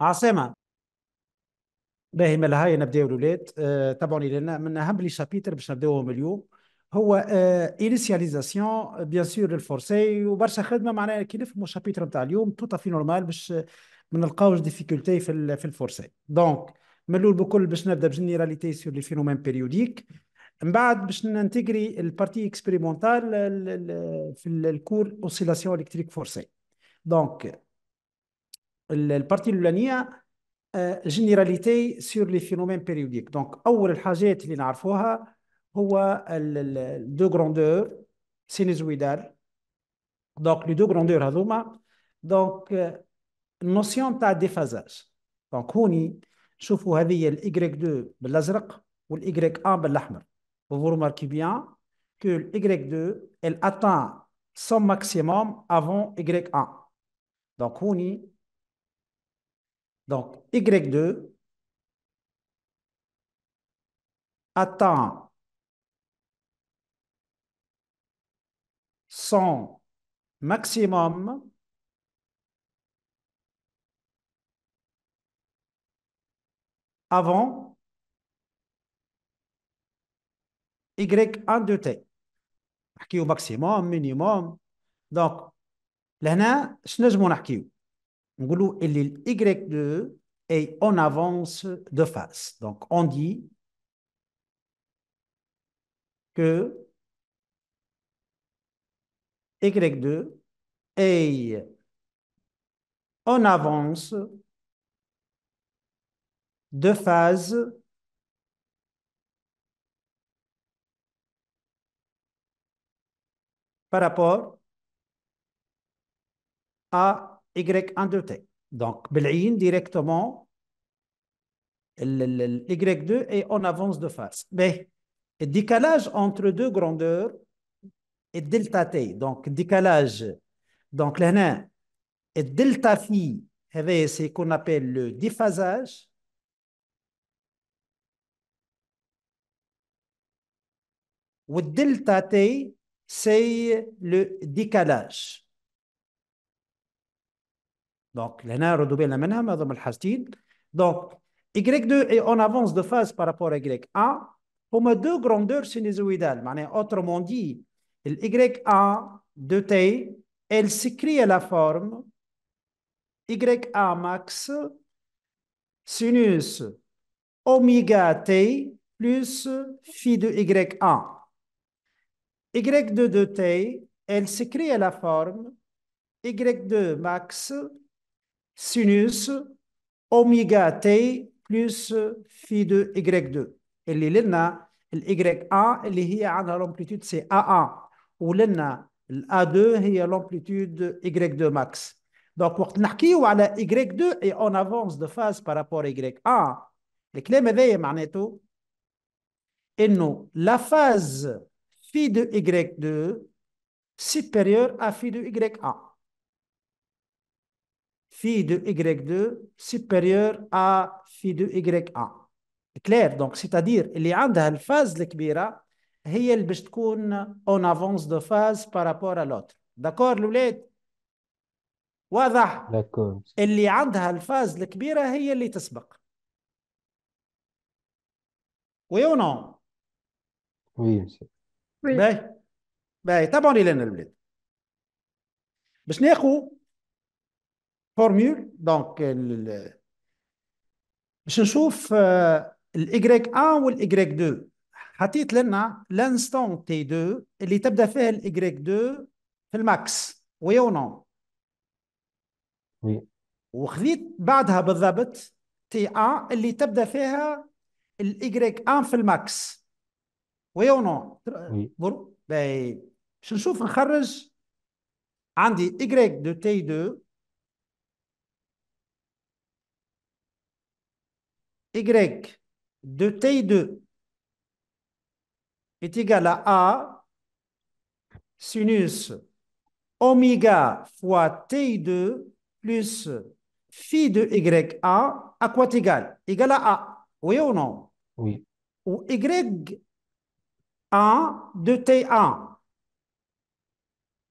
عاصمه باهي ملا هاي نبداو الاولاد آه، تابعوني لنا من اهم لي شابيتر باش نبداوهم اليوم هو انيسياليزاسيون بيان سور الفورسي وبرشا خدمه معناها كي نفهموا الشابيتر نتاع اليوم توتا في نورمال باش ما نلقاوش ديفيكولتي في في الفورسي دونك من الاول بكل باش نبدا بجينيراليتي سور لي فينومين بيريوديك من بعد باش ننتجري البارتي اكسبيريمونتال في الكور اوسيلاسيون الكتريك فورسي دونك البارتي الاولانيه جينيراليتي سور لي فينومين بيريوديك دونك اول الحاجات اللي نعرفوها هو دو غروندور سينيزويدال دونك لي دو غروندور هذوما دونك تاع ديفازاج دونك هوني شوفوا هذه 2 بالازرق 1 بالاحمر vous remarquez bien que Y2, atteint son maximum avant Y1. Donc, on donc, Y2 atteint son maximum avant Y1 de T. au maximum, minimum. Donc, je pas شنجمو نحكيو et l'île Y2 et on avance de face. Donc, on dit que Y2 et on avance de phase par rapport à y1 de t. Donc, directement, Y2 et on avance de face. Mais le décalage entre deux grandeurs est delta t. Donc, décalage. Donc, là, et delta phi, c'est ce qu'on appelle le déphasage. Ou delta t, c'est le décalage. Donc, donc Y2 est en avance de phase par rapport à Y1 pour mes deux grandeurs sinusoïdales. Autrement dit, Y1 de T, elle s'écrit à la forme y y1 max sinus oméga T plus phi de Y1. Y2 de T, elle s'écrit à la forme Y2 max sinus omega t plus phi de y2. Et là, ال y1 اللي y عندها l'amplitude, c'est a1 Ou là, a2 هي l'amplitude y2 max. ماكس دونك on نحكيو على y2 avance de phase par rapport à y1 الكلام هذا معناته انه la phase de y2 supérieure à φ de y1 phi de y2 supérieur à phi de y1 كلير دونك سيتادير اللي عندها الفاز الكبيره هي اللي باش تكون اون افونس دو فاز بارابور ا لوتر داكور الاولاد واضح داكور اللي عندها الفاز الكبيره هي اللي تسبق وي او نو وي باهي باهي تابعوني لنا الولاد باش ناخذ فورمول دونك باش نشوف الايغريك آه، 1 والايغريك 2 حطيت لنا لانستون تي 2 اللي تبدا فيه الايغريك 2 في الماكس وي او نو وي وخذيت بعدها بالضبط تي 1 اللي تبدا فيها الايغريك 1 في الماكس وي او نو باش نشوف نخرج عندي ايغريك دو تي 2 Y de t 2 est égal à A sinus oméga fois t 2 plus phi de Y1 à quoi égal Égal à A, oui ou non Oui. Ou Y1 de T1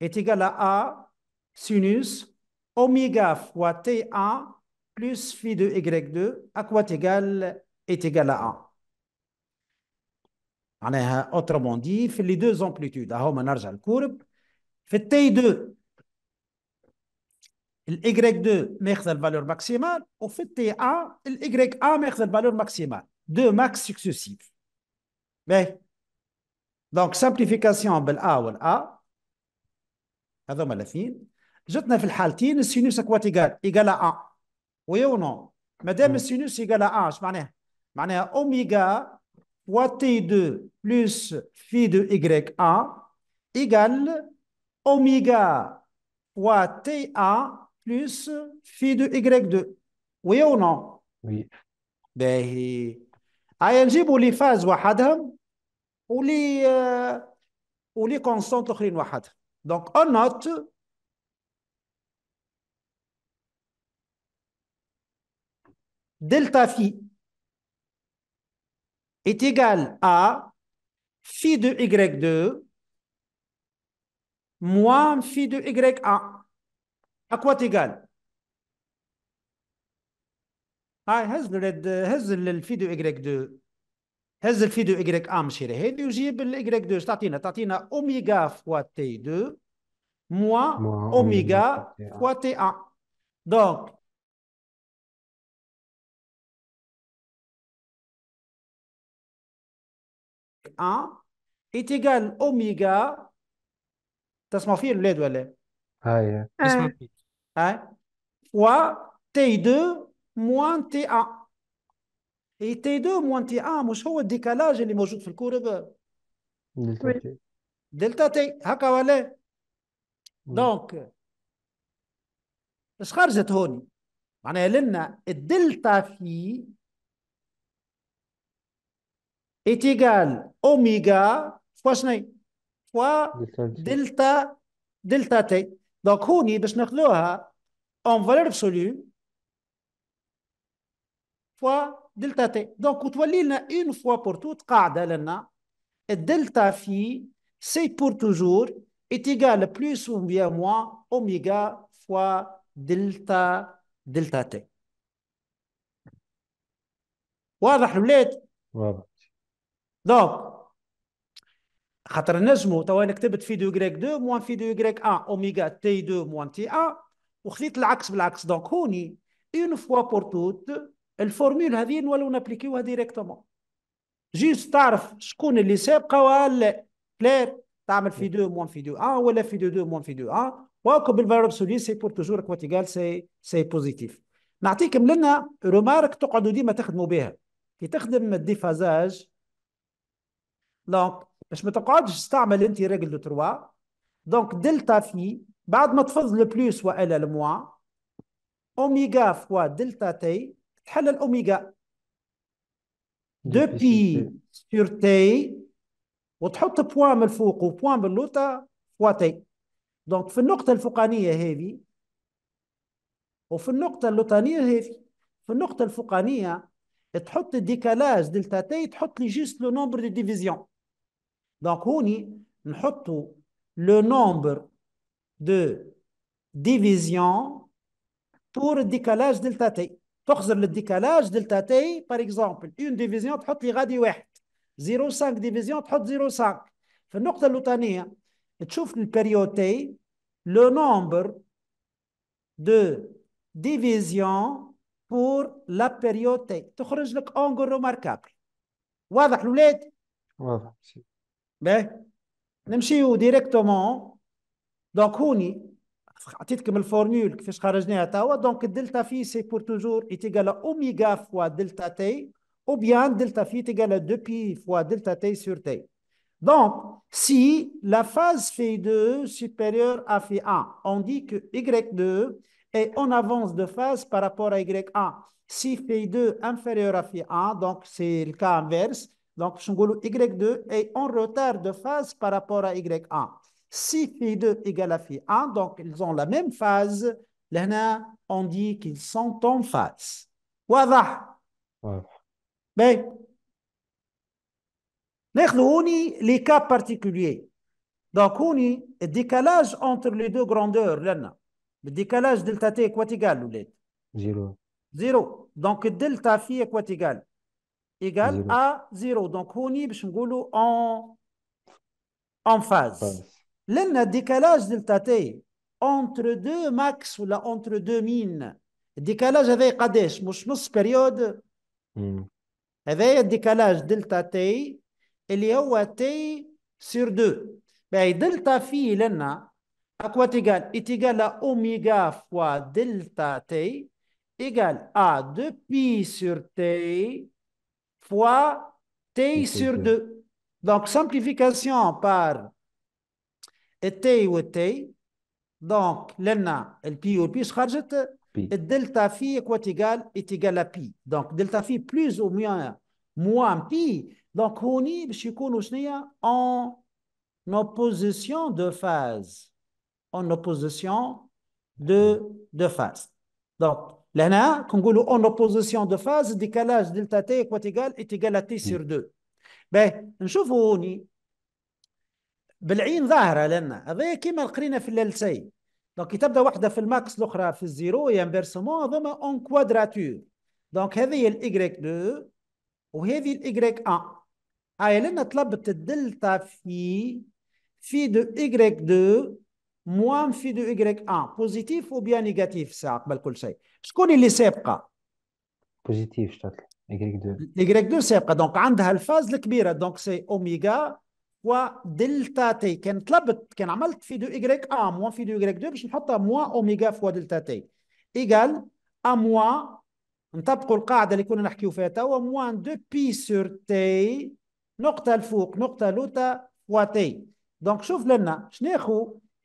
est égal à A sinus oméga fois T1 plus phi de y2, à quoi est égal est égal à 1. On a autrement dit, les deux amplitudes. À on arrive à la courbe. Fait t2, y2 met la valeur maximale. ou fait t1, y1 met la valeur maximale. Deux max successifs. Mais, donc, simplification entre A ou A. هذا هما الاثنين le في الحالتين السينوس اكوات est ايغال à 1 oui ou non? Madame sinus égale à 1, je m'en vais. M'en vais. Omega fois T2 plus phi de y1 égale omega fois T1 plus phi de y2. Oui ou non? Oui. Ben, ANG pour les phases wahadam, pour les euh, concentrines wahadam. Donc, on note... delta phi est égal à phi de y2 moins phi de y1. À quoi égal هاي ah, red le phi de y 2 هز phi de y 1 2 تعطينا تعطينا oméga fois t 2 moins fois t 1 Donc, 1 est égal اوميجا تسمعوا فيه الولاد ولا؟ اي اي و تي 2 موان تي 1 اي تي 2 موان تي 1 مش هو الديكالاج اللي موجود في الكورب دلتا تي دلتا تي هكا ولا؟ دونك اش خرجت هوني؟ معناها لنا الدلتا في est égal oméga fois شنو fois دلتا دلتا تي دونك هوني باش ناخذوها اون فالور ابسولو فوا دلتا تي دونك وتولي لنا اون فوا بور توت قاعده لنا الدلتا في سي بور توجور est égal plus ou bien moins oméga fois دلتا دلتا تي واضح الولاد واضح دونك خاطر نجمو توا انا كتبت في دو يغريك 2 موان في دو يغريك 1 اوميغا تي 2 موان تي 1 وخذيت العكس بالعكس دونك هوني اون فوا بور توت الفورمول هذه نولو نابليكيوها ديريكتومون جيست تعرف شكون اللي سابقه ولا كلير تعمل في دو موان في دو 1 ولا في دو دو موان في دو 1 وهاكا بالفيرب ابسولي سي بور توجور كواتيكال سي سي بوزيتيف نعطيكم لنا رومارك تقعدوا ديما تخدموا بها كي تخدم الديفازاج دونك باش ما تقعدش تستعمل انت ريجل دو تروا دونك دلتا في بعد ما تفض لو بلوس والا الموا اوميغا فوا دلتا تي تحل الاوميغا دو بي سور تي وتحط بوان من الفوق وبوان من اللوطا فوا تي دونك في النقطه الفوقانيه هذه وفي النقطه اللوطانيه هذه في النقطه الفوقانيه تحط الديكالاج دلتا تي تحط لي جوست لو نومبر دي ديفيزيون Donc, on avons le nombre de divisions pour décalage delta t. Pour le décalage delta t, par exemple, une division, tu 0,5 division, 0,5. nous, avons le nombre de divisions pour la période t. Tu as en remarquable. Voilà, c'est. Ben, directement. Donc ce qu'on a عطيتكم الفورمول كيفاش donc delta phi, c'est pour toujours, est égal à omega fois delta t, ou bien delta phi est égal à 2pi fois delta t sur t. Donc, si la phase phi 2 supérieure à phi 1, on dit que y2 est en avance de phase par rapport à y1. Si phi 2 inférieur à phi 1, donc c'est le cas inverse, donc, Y2 est en retard de phase par rapport à Y1. Si Phi2 égale à Phi1, donc ils ont la même phase, là, on dit qu'ils sont en phase. Waouh! Ouais. Mais, les cas particuliers. Donc, on a le décalage entre les deux grandeurs. Là, le décalage delta t est quoi égal Zéro. Zéro. Donc, delta phi est quoi égal ايكال ا زيرو دونك هوني باش نقولوا اون اون فاز لان الديكالاج دلتا تي اونتر دو ماكس ولا اونتر دو مين الديكالاج هذا قداش مش نص بيريود هذايا الديكالاج دلتا تي اللي هو تي سير دو باهي دلتا في لنا اكوا تيغال اتيغال اوميغا فوا دلتا تي ايغال ا دو بي سير تي fois t sur 2. Donc, simplification par t ou t. Donc, l'ENA, le pi ou pi, et delta phi est égal, égal à pi. Donc, delta phi plus ou moins, moins pi. Donc, on est en opposition de phase. En opposition de, de phase. Donc, لهنا كنقولوا اون اوبوزيسيون دو فاز ديكالاج دلتا تي ايكواتيكال ايتيكال تي سير دو باهي نشوفوا هوني بالعين ظاهره لنا هذا كيما قرينا في اللالسي دونك كي تبدا وحده في الماكس الاخرى في الزيرو ينفيرسمون هذوما اون كوادراتور دونك هذه هي الايكغيك 2 وهذه الايكغيك 1 هاي لنا طلبت الدلتا في في دو ايكغيك 2 موان في دو إيكغيك أن بوزيتيف أو بيان نيجاتيف قبل كل شيء شكون اللي سابقة؟ بوزيتيف شتات إيكغيك دو إيكغيك دو سابقة دونك عندها الفاز الكبيرة دونك سي أوميغا دلتا تي كان طلبت كان عملت في دو إيكغيك أن موان في دو إيكغيك دو باش نحطها موان أوميغا فوا دلتا تي إيكال أ موان نطبقوا القاعدة اللي كنا نحكيو فيها توا موان دو بي سور تي نقطة الفوق نقطة لوتا فوا تي دونك شوف لنا شنو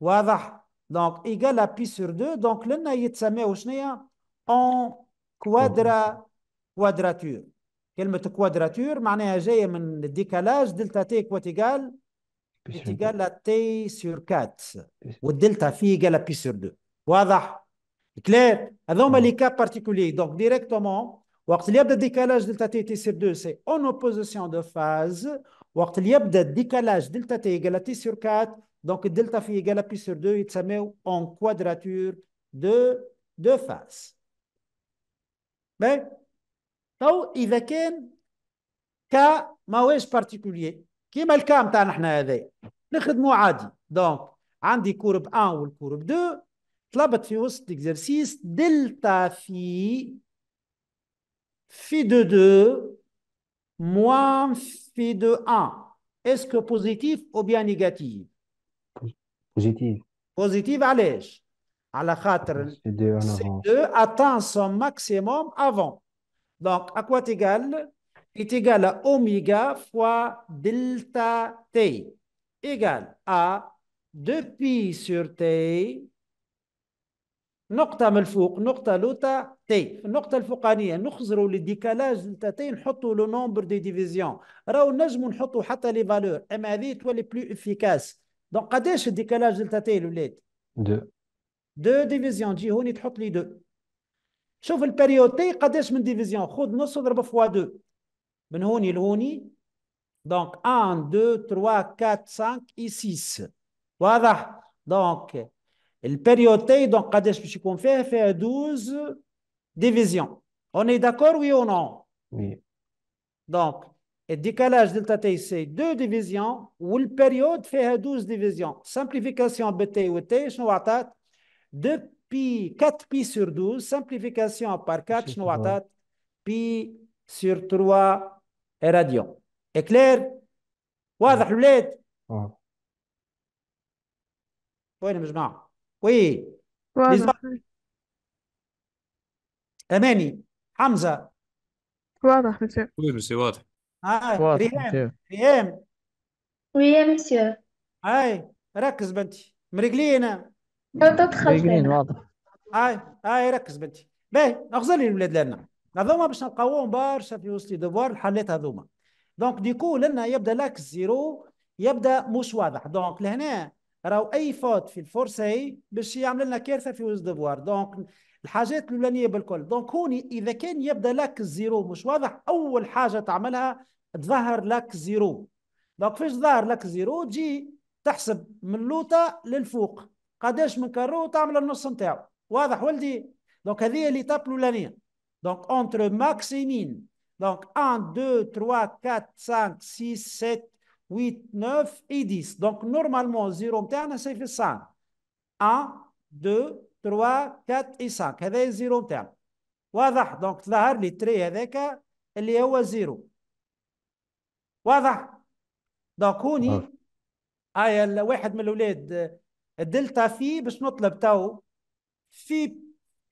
Donc, égal à pi sur 2. Donc, le naïd en quadrature. Quelle quadrature? Je vais dire que un décalage, delta t est égal à t sur 4. Et delta phi égal à pi sur 2. Voilà. Clair. Alors, on a les cas particuliers. Donc, directement, il y a un décalage delta t sur 2, c'est en opposition de phase. il y a un décalage delta t égale à t sur 4, donc delta phi égale à pi sur 2, il met en quadrature de deux phases. Ben, Donc, il y a un cas particulier, qui est le cas que nous avons, nous Donc, j'ai la courbe 1 ou la courbe 2. Je vais faire l'exercice delta phi phi de 2 moins phi de 1. Est-ce que positif ou bien négatif Positif. Positif, allège. À la C2 atteint son maximum avant. Donc, à quoi est égal Est égal à oméga fois delta t Égal à 2pi sur t نقطة من الفوق نقطة لوتا تي النقطة الفوقانية نخزروا للديكالاج لتاتي نحطوا لو نومبر دي ديفيزيون راهو نجموا نحطوا حتى لي فالور اما هذه تولي بلو افيكاس دونك قداش الديكالاج لتاتي الاولاد؟ دو دو ديفيزيون تجي هوني تحط لي دو شوف البريود تي قداش من ديفيزيون خذ نص اضربه فوا دو من هوني لهوني دونك 1 2 3 4 5 اي 6 واضح دونك période T, donc, quand est 12 divisions. On est d'accord, oui ou non Oui. Donc, et décalage delta T, c'est 2 divisions, ou le période fait 12 divisions. Simplification de T ou T, je pi, 4 pi sur 12, simplification par 4, je pi sur 3 radians. Éclair, Est clair ouais. وي واضح اماني حمزه واضح مسيو Oui, واضح اه واضح ريهام مسيو ريهام Oui, monsieur. هاي ركز بنتي مرقلينا لو مريقلين واضح هاي هاي ركز بنتي باهي اغزر لي الولاد لنا هذوما باش نلقاوهم برشا في وسط لي دوار هذوما دونك ديكو لنا يبدا لاكس زيرو يبدا مش واضح دونك لهنا راهو اي فوت في الفورسي باش يعمل لنا كارثه في وز ديفوار دونك الحاجات الاولانيه بالكل دونك هوني اذا كان يبدا لك الزيرو مش واضح اول حاجه تعملها تظهر لك زيرو دونك فاش ظهر لك زيرو تجي تحسب من لوطه للفوق قداش من كارو تعمل النص نتاعو واضح ولدي دونك هذه ليتاب الاولانيه دونك اونتر ماكسيمين دونك 1 2 3 4 5 6 7 8, 9 et 10. Donc, normalement, 0 بتاعنا سيف الصعب. 1, 2, 3, 4 et 5. هذا 0 بتاعنا. واضح؟ دونك ظهر لي التري هذاك اللي هو زيرو. واضح؟ دونك هوني هاي واحد من الاولاد دلتا في باش نطلب تو في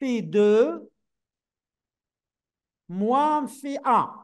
بي 2 موان في 1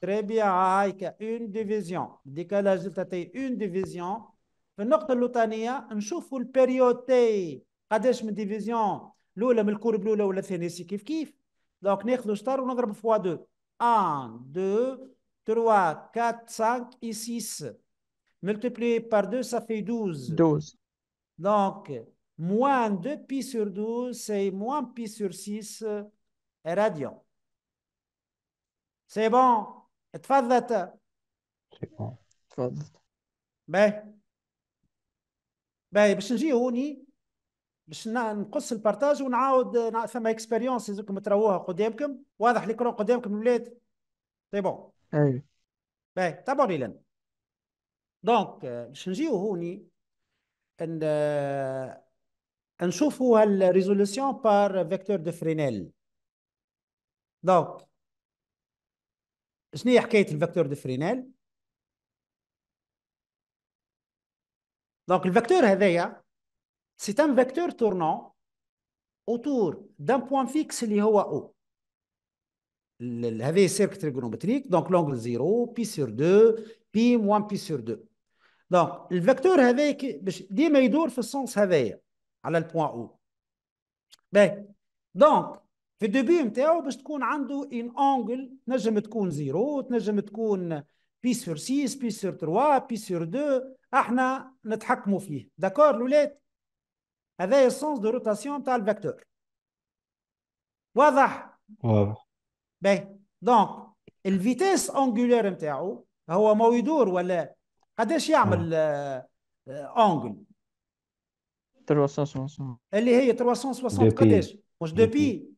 Très bien, il une division. Décalage de taille, une division. Notre lotania, on chauffe le période. Qu'est-ce que division? L'oula, le courbe, l'oula, ou la fenêtre, c'est kif kif. Donc, on le star, 2. 1, 2, 3, 4, 5 et 6. Multiplié par 2, ça fait 12. 12. Donc, moins 2 pi sur 12, c'est moins pi sur 6 radian. C'est bon? اتفضل تفضل باهي باهي باش نجي هوني باش نقص البارتاج ونعاود ثم اكسبيريونس لازمكم تروها قدامكم واضح ليكرون قدامكم الولاد سي بون اي باهي تابعوني لنا دونك باش نجيو هوني ان نشوفوا هالريزولوسيون بار فيكتور دو فرينيل دونك شنو هي حكايه الفاكتور ديفرينال دونك الفكتور هذايا سي ان فكتور تورنون اوتور دان بوان فيكس اللي هو او هذه سيرك تريغونومتريك دونك لونغ زيرو بي سور دو بي موان بي سور دو دونك الفكتور هذايا باش ديما يدور في السونس هذايا على البوان او باهي دونك في الديبي نتاعو باش تكون عنده ان اونجل تنجم تكون زيرو تنجم تكون بي سور 6 بي سور 3 بي سور 2 احنا نتحكموا فيه داكور الاولاد هذا هي السونس دو روتاسيون تاع الفيكتور واضح واضح باهي دونك الفيتيس اونجولير نتاعو هو ما يدور ولا قداش يعمل نعم. اونجل آه، 360 اللي هي 360 قداش مش دو بي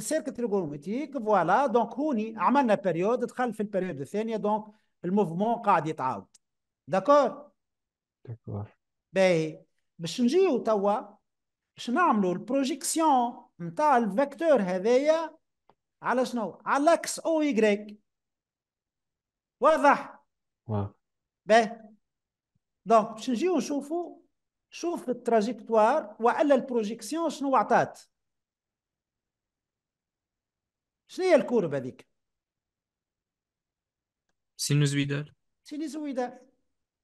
السيرك تريغونومتريك فوالا دونك هوني عملنا بريود دخل في البريود الثانيه دونك الموفمون قاعد يتعاود داكور داكور باهي باش نجيو توا باش نعملوا البروجيكسيون نتاع الفيكتور هذايا على شنو على الاكس او يغريك واضح واضح باهي دونك باش نجيو نشوفوا شوف التراجيكتوار والا البروجيكسيون شنو عطات شنو هي الكورب هذيك سينوزويدال سينوزويدال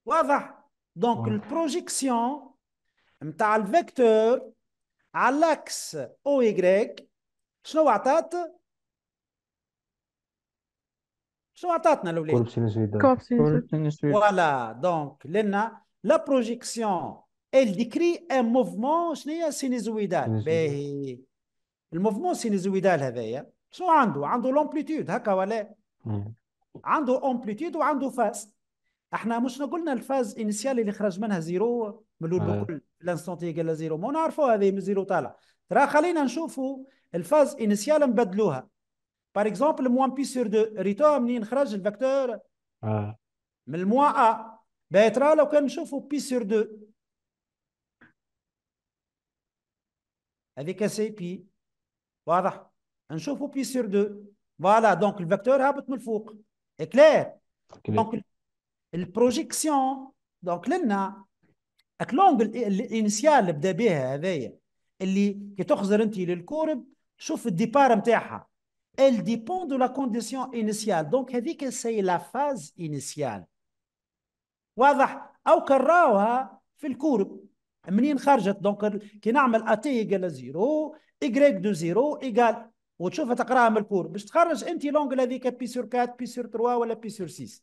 واضح دونك البروجيكسيون نتاع الفيكتور على الاكس او ايغريك شنو عطات شنو عطاتنا الاولاد كورب سينوزويدال كورب سينوزويدال فوالا دونك لنا لا بروجيكسيون ال ديكري ان موفمون شنو هي سينيزويدال باهي الموفمون سينيزويدال هذايا شنو عنده عنده لومبليتود هكا ولا عنده امبليتود وعنده فاز احنا مش قلنا الفاز انيسيال اللي خرج منها زيرو من الاول آه. بكل الانستونتي قال زيرو ما نعرفوا هذه من زيرو طالع ترى خلينا نشوفوا الفاز انيسيال نبدلوها باغ اكزومبل موان بي سور دو ريتو منين خرج الفكتور آه. من الموا ا بيترا لو كان نشوفوا بي سور دو هذيك سي بي واضح نشوفوا بي سور دو فوالا دونك الفاكتور هابط من الفوق كلير دونك البروجيكسيون دونك لنا اكلونغل الانيسيال اللي بدا بها هذايا اللي كي تخزر انت للكورب شوف الديبار نتاعها ال ديبون دو لا كونديسيون انيسيال دونك هذيك سي لا فاز انيسيال واضح او كراوها في الكورب منين خرجت دونك كي نعمل اتي ايكال زيرو y دو زيرو ايكال وتشوفها تقراها من الكور باش تخرج انت لونغ هذيك بي سور 4 بي سور 3 ولا بي سور 6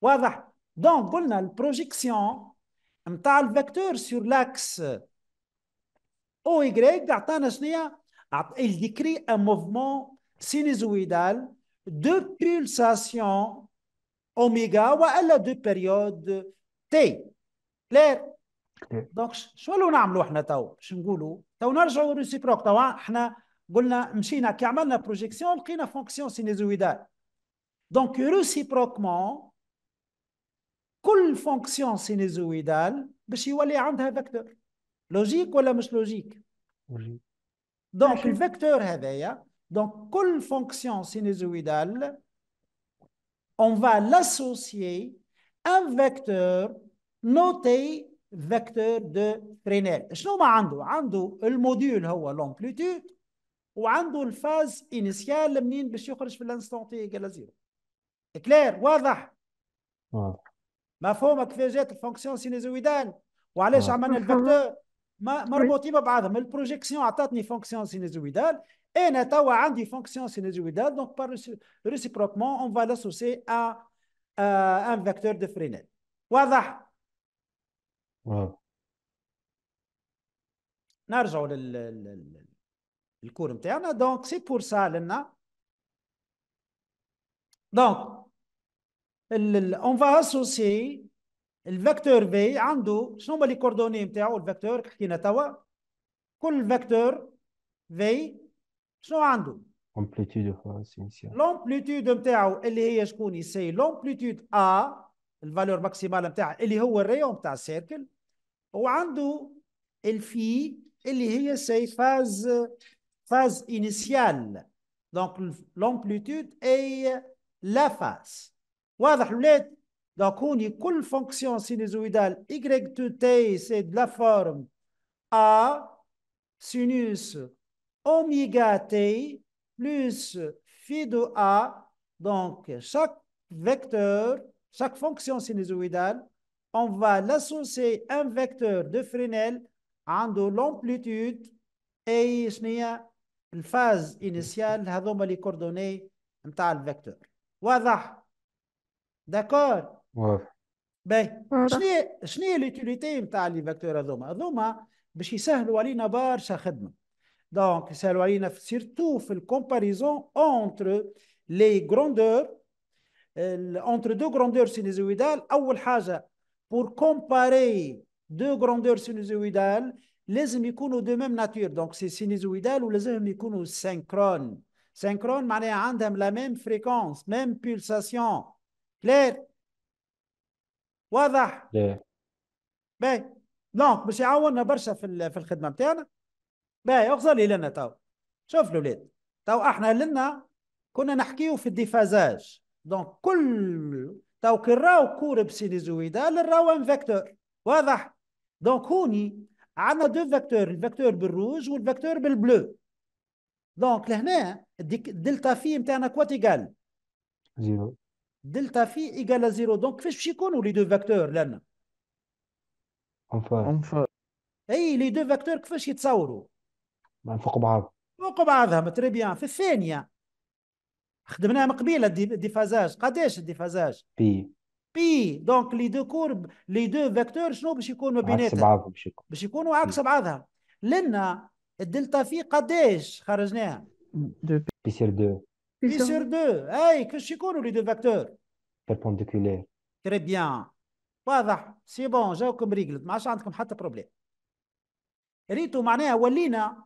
واضح دونك قلنا البروجيكسيون نتاع الفيكتور سور لاكس او واي اعطانا شنو هي؟ ايل ديكري ان موفمون de دو بولساسيون اوميغا والا دو بيريود تي كلير دونك شنو نعملوا احنا تو باش نقولوا تو نرجعوا للريسيبروك تو احنا qu'on a mis une accumulation de projection entre une fonction sinusoïdale. Donc réciproquement, quelle fonction sinusoïdale, c'est quoi les angles vecteur, logique ou pas logique. Donc le vecteur, donc quelle fonction sinusoïdale, on va l'associer à un vecteur noté vecteur de Fresnel. Je nomme à un endroit, un endroit, le module ou la longueur وعنده الفاز انيسيال منين باش يخرج في الانستون تي ايكال زيرو كلير واضح واضح آه. مفهومه كيفاش جات الفونكسيون سينيزويدال وعلاش آه. عملنا الفيكتور مربوطين ببعضهم البروجيكسيون عطاتني فونكسيون سينيزويدال انا توا عندي فونكسيون سينيزويدال دونك بار ريسيبروكمون اون فا لاسوسي ا ان فيكتور دو فرينيل واضح واضح آه. نرجعوا لل الكور نتاعنا دونك سي بور سا لنا دونك اون فا اسوسي الفيكتور في عنده شنو هما لي كوردوني نتاعو الفيكتور حكينا توا كل فيكتور في شنو عنده امبليتود اوف لامبليتود نتاعو اللي هي شكون يسي لامبليتود ا الفالور ماكسيمال نتاعها اللي هو الريون نتاع السيركل وعنده الفي اللي هي سي فاز phase initiale. Donc, l'amplitude et la phase. donc on y une كل fonction sinusoïdale y de t c'est de la forme a sinus omega t plus phi de a. Donc, chaque vecteur, chaque fonction sinusoïdale, on va l'associer un vecteur de Fresnel en de l'amplitude et الفاز انيسيال هذوما لي كوردوني نتاع الفيكتور واضح داكور واضح باهي شنو شنو لوتيليتي نتاع لي فيكتور هذوما هذوما باش يسهلوا علينا برشا خدمه دونك يسهلوا علينا سيرتو في الكومباريزون اونتر لي جروندور اونتر دو جروندور سينيزويدال اول حاجه بور كومباري دو جروندور سينيزويدال لازم يكونوا دو ميم ناتور دونك سي سينيزويدال ولازمهم يكونوا سينكرون سينكرون معناها عندهم لا ميم فريكونس ميم بولساسيون كلير واضح باهي دونك باش يعاوننا برشا في في الخدمه نتاعنا باهي اغزر لنا تو شوف الاولاد تو احنا لنا كنا نحكيو في الديفازاج دونك كل تو كي راو كورب سينيزويدال راو ان فيكتور واضح دونك هوني عندنا دو فاكتور الفاكتور بالروج والفاكتور بالبلو دونك لهنا الدلتا في نتاعنا كوات ايكال زيرو دلتا في ايكال زيرو دونك كيفاش باش يكونوا لي دو فاكتور لنا انفار اي لي دو فاكتور كيفاش يتصوروا فوق بعض فوق بعضهم تري بيان في الثانيه خدمناها من قبيله الديفازاج قداش الديفازاج بي بي دونك لي دو كورب لي دو فيكتور شنو باش يكونوا بيناتهم باش يكونوا عكس بعضها لنا الدلتا في قداش خرجناها بي سير دو بي سير دو اي كاش يكونوا لي دو فيكتور بيربونديكولير تري بيان واضح سي بون جاوكم ريقلت ما عادش عندكم حتى بروبليم ريتو معناها ولينا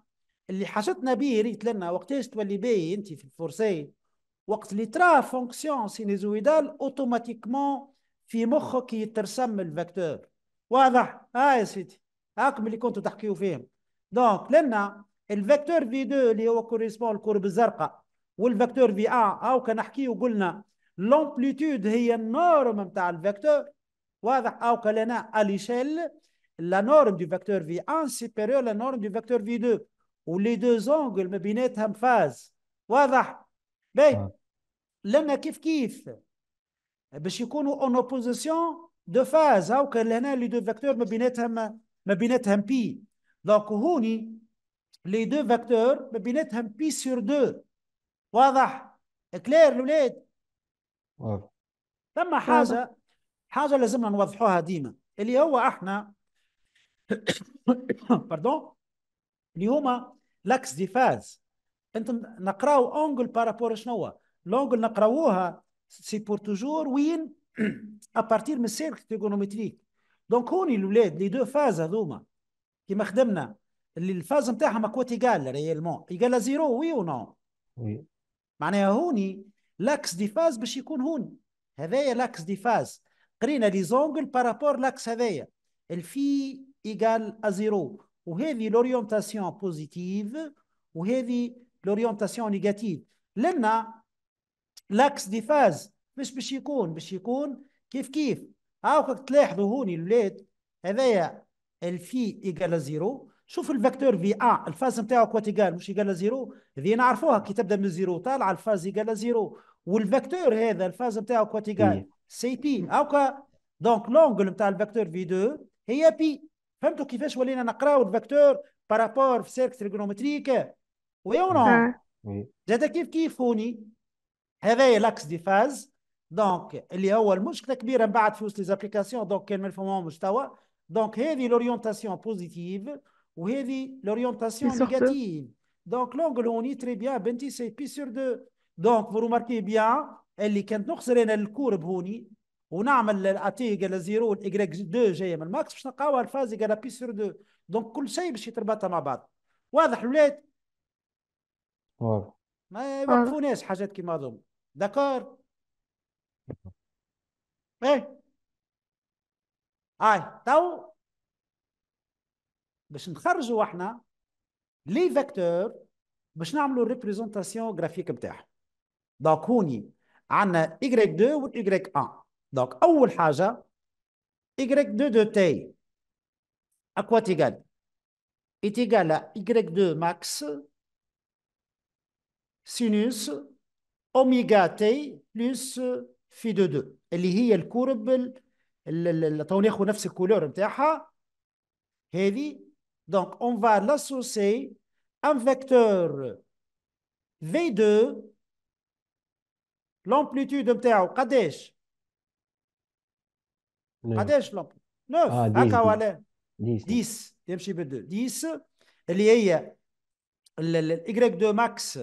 اللي حاجتنا به ريت لنا وقتاش تولي باهي انت في الفورسي وقت اللي ترا فونكسيون سينيزويدال اوتوماتيكمون في مخك يترسم الفاكتور واضح ها آه يا سيدي هاكم اللي كنتوا تحكيوا فيهم دونك لنا الفاكتور في 2 اللي هو كوريسبون الكرب الزرقاء والفاكتور في 1 او كنحكيو قلنا لومبليتود هي النورم نتاع الفاكتور واضح او لنا اليشيل لا نورم دو فاكتور في 1 سوبيريور لا نورم دو فاكتور في 2 ولي دو زونغل ما بيناتهم فاز واضح باهي لنا كيف كيف باش يكونوا اون اوبوزيسيون دو فاز هاو كان لهنا لي دو فاكتور ما بيناتهم ما بيناتهم بي دونك هوني لي دو فاكتور ما بيناتهم بي سور دو واضح كلير الاولاد واضح ثم حاجه حاجه لازمنا نوضحوها ديما اللي هو احنا باردون اللي هما لاكس دي فاز انتم نقراو اونجل بارابور شنو لونجل نقراوها c'est pour toujours oui, à partir de cercle trigonométrique. Donc, on a les deux phases à qui m'a donné la phase de ma réellement égal à zéro, oui ou non? Oui, mais on l'axe des phases, mais je suis qu'on l'axe des phases. l'axe لي زونغل بارابور لاكس هذايا الفي ايغال ا positive لاكس دي فاز مش باش يكون باش يكون كيف كيف هاوك تلاحظوا هوني الولاد هذايا الفي ايجال زيرو شوف الفكتور في ا الفاز نتاعو كواتيكال مش ايجال زيرو هذه نعرفوها كي تبدا من زيرو طالعه الفاز ايجال زيرو والفكتور هذا الفاز نتاعو كواتيكال إيه. سي بي هاوك دونك لونجل نتاع الفكتور في 2 هي بي فهمتوا كيفاش ولينا نقراو الفكتور بارابور في سيركس تريغونومتريك وي او نو زاد كيف كيف هوني هذايا لاكس دي فاز دونك اللي هو المشكله كبيره من بعد فلوس لي زابليكاسيون دونك كان ما مستوى دونك هذه لورينتاسيون بوزيتيف وهذه لورينتاسيون نيجاتيف دونك لونغل هوني تري بيان بنتي سي بي سور دو دونك فو روماركي بيان اللي كانت نخسر انا الكورب هوني ونعمل الاتي ايكال زيرو والايكغيك دو جايه من الماكس باش نلقاوها الفاز ايكال بي سور دو دونك كل شيء باش يتربطها مع بعض واضح الولاد؟ ما يوقفوناش حاجات كيما هذوما D'accord Ei! هاي تو باش نخرجوا احنا لي فيكتور باش نعملوا ريبريزونطاسيون جرافيك بتاعهم دونك هوني عندنا y 2 و y 1 دونك اول حاجه y 2 دو تي اكوا تيغال est à y2 ماكس سينوس اوميجا تي بلس في دو دو اللي هي الكورب تو ناخذ نفس الكولور نتاعها هذه دونك اون فا لاسوسي ان فيكتور في دو لامبليتود نتاعو قداش نعم. قداش لامبليتود نوف آه، هكا ولا 10 تمشي بدو 10 اللي هي الاي دو ماكس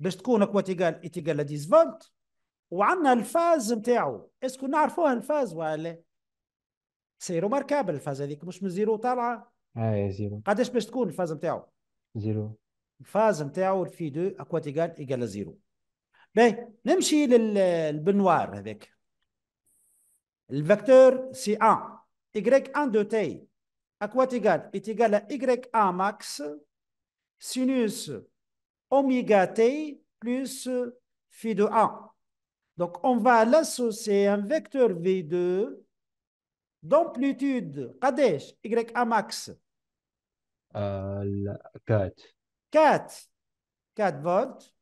باش تكون اكواتيكال ايتيكال 10 فولت وعندنا الفاز نتاعو اسكو نعرفوها الفاز ولا سي ماركابل الفاز هذيك مش من زيرو طالعه اي آه، زيرو قداش باش تكون الفاز نتاعو زيرو الفاز نتاعو في دو اكواتيكال ايكال زيرو باهي نمشي للبنوار هذاك الفكتور سي ان ايكغيك ان دو تي اكواتيكال ايتيكال ايكغيك ان ماكس سينوس oméga t plus phi de 1. Donc, on va l'associer à un vecteur V2 d'amplitude قداش YA max 4 4 4 فولت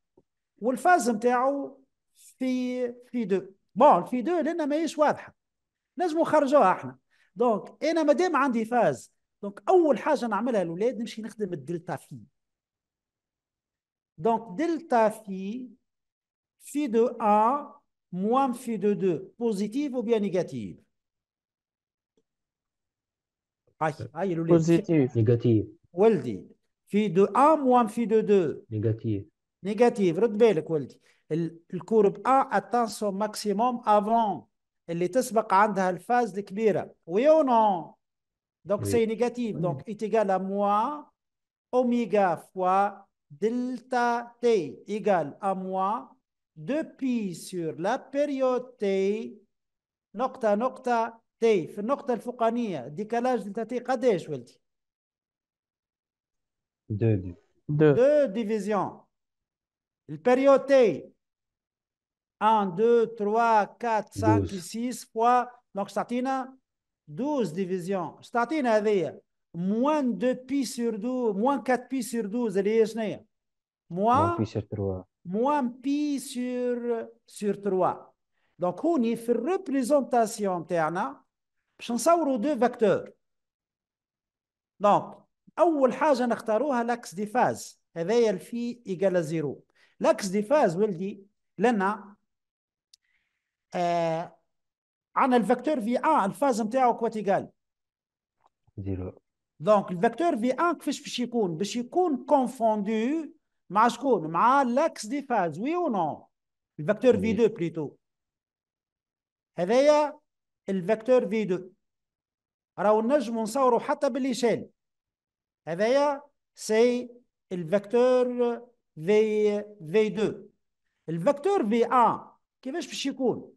والفاز نتاعو في في 2 بون في 2 لان ماهيش واضحه نجموا نخرجوها احنا دونك انا مادام عندي فاز دونك اول حاجه نعملها الاولاد نمشي نخدم الدلتا في Donc, delta phi, phi de 1 moins phi de 2, positive ou bien négative Positive. Négative. Phi de 1 moins phi de 2. Négative. Négative. Le courbe 1 atteint son maximum avant. Elle est à la phase de Kbira. Oui ou non Donc, c'est négatif. Donc, est égal à moins omega fois delta t égale à moins 2 pi sur la période t نقطة نقطة t في النقطة الفوقانية ديكالاج دلتا قداش ولدي؟ veux dire Deux divisions. ديفيزيون période T, 1 2 3 4 5 6 fois donc Statina, 12 divisions تعطينا هذه موان 2 بي سور دو موان 4 بي سور 12, elle هي chenée. موان بي سور 3. موان بي sur, sur 3. دونك هوني في الريبريزونتاسيون تاعنا باش نصوروا دو فاكتور. دونك اول حاجه نختاروها لاكس دي فاز هذايا الفي ايكال زيرو. لاكس دي فاز ولدي لنا آه عن الفاكتور في ان الفاز نتاعو ايكال زيرو دونك الفيكتور في ان كيفاش باش يكون باش يكون كونفوندو مع شكون مع لاكس دي فاز وي او نو الفيكتور في 2 بليتو هذايا الفيكتور في 2 راهو نجمو نصورو حتى بالليشيل هذايا سي الفيكتور في في 2 الفيكتور في 1 كيفاش باش يكون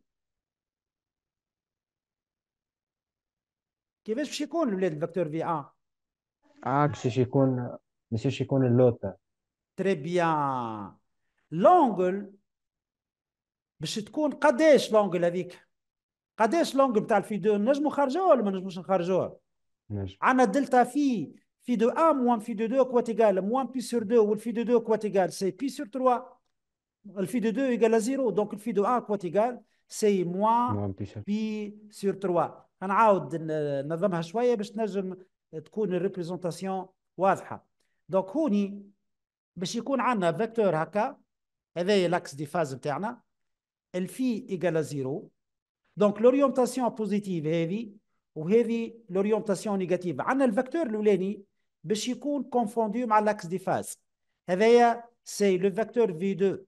كيفاش باش يكون الولاد الفيكتور في 1 عكس شي يكون ماشي يكون اللوتا تري بيان لونجل باش تكون قداش لونجل هذيك قداش لونجل تاع الفي دو نجمو خرجوها ولا ما نجموش نخرجوها عندنا دلتا في في دو ا موان في دو دو كواتيغال موان بي سور دو والفي دو دو كواتيغال سي بي سور 3 الفي دو دو ايكال زيرو دونك الفي دو ان كواتيغال سي موان بي سور 3 نعاود ننظمها شويه باش نجم تكون الريبريزونتاسيون واضحه دونك هوني باش يكون عندنا فيكتور هكا هذايا لاكس دي فاز نتاعنا الفي ايكالا زيرو دونك لوريونتاسيون بوزيتيف هذه وهذه لوريونتاسيون نيجاتيف عندنا الفيكتور الاولاني باش يكون كونفوندي مع لاكس دي فاز هذايا سي لو فيكتور في 2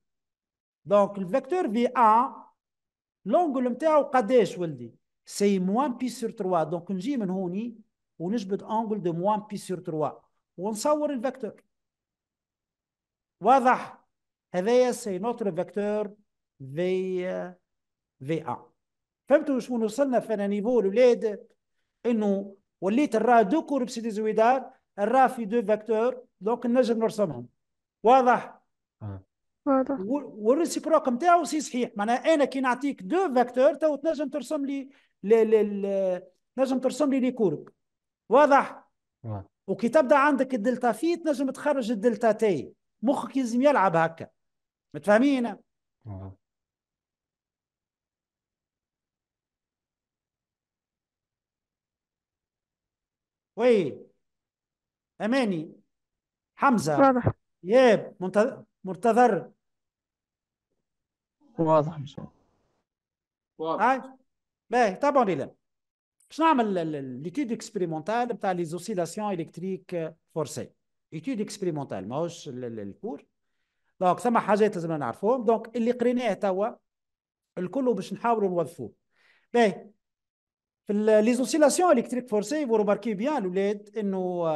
دونك الفيكتور في 1 لونغول نتاعو قداش ولدي سي موان بي سور 3 دونك نجي من هوني ونجبد انجل دو موان بي سور 3 ونصور الفيكتور واضح هذايا سي نوتر فيكتور في في ان فهمتوا شكون وصلنا في انا نيفو الاولاد انه وليت الرا دو كورب سي زويدار الرا في دو فيكتور دونك نجم نرسمهم واضح آه. واضح والريسيبروك نتاعو سي صحيح معناها انا كي نعطيك دو فيكتور تو تنجم ترسم لي نجم ترسم لي لي كورب واضح وكي تبدا عندك الدلتا في تنجم تخرج الدلتا تي مخك لازم يلعب هكا متفاهمين وي اماني حمزه واضح ياب مرتضر واضح مش واضح باهي تابعوني لنا باش نعمل ليتود اكسبيريمونتال تاع لي زوسيلاسيون الكتريك فورسي ايتود اكسبيريمونتال ماهوش الكور دونك ثم حاجات لازم نعرفوهم دونك اللي قريناه توا الكل باش نحاولوا نوظفوه باهي في لي زوسيلاسيون الكتريك فورسي فو ماركي بيان الاولاد انه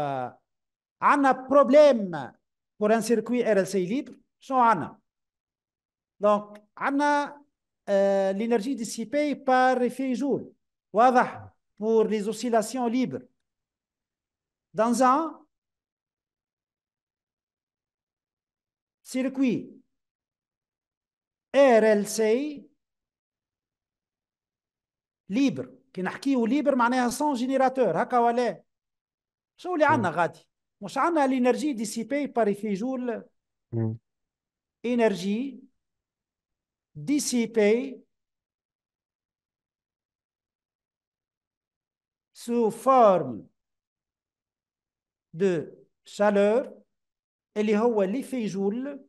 عندنا بروبليم بور ان سيركوي ار ال سي ليبر شنو عندنا دونك عندنا آه لينرجي ديسيبي بار في جول واضح pour les oscillations libres. Dans un circuit RLC libre, qui n'a qu'il est libre, mais sans générateur. C'est un son a gâti? Nous avons l'énergie dissipée par les Joule. Hmm. Énergie dissipée sous forme de chaleur اللي هو ليفي جول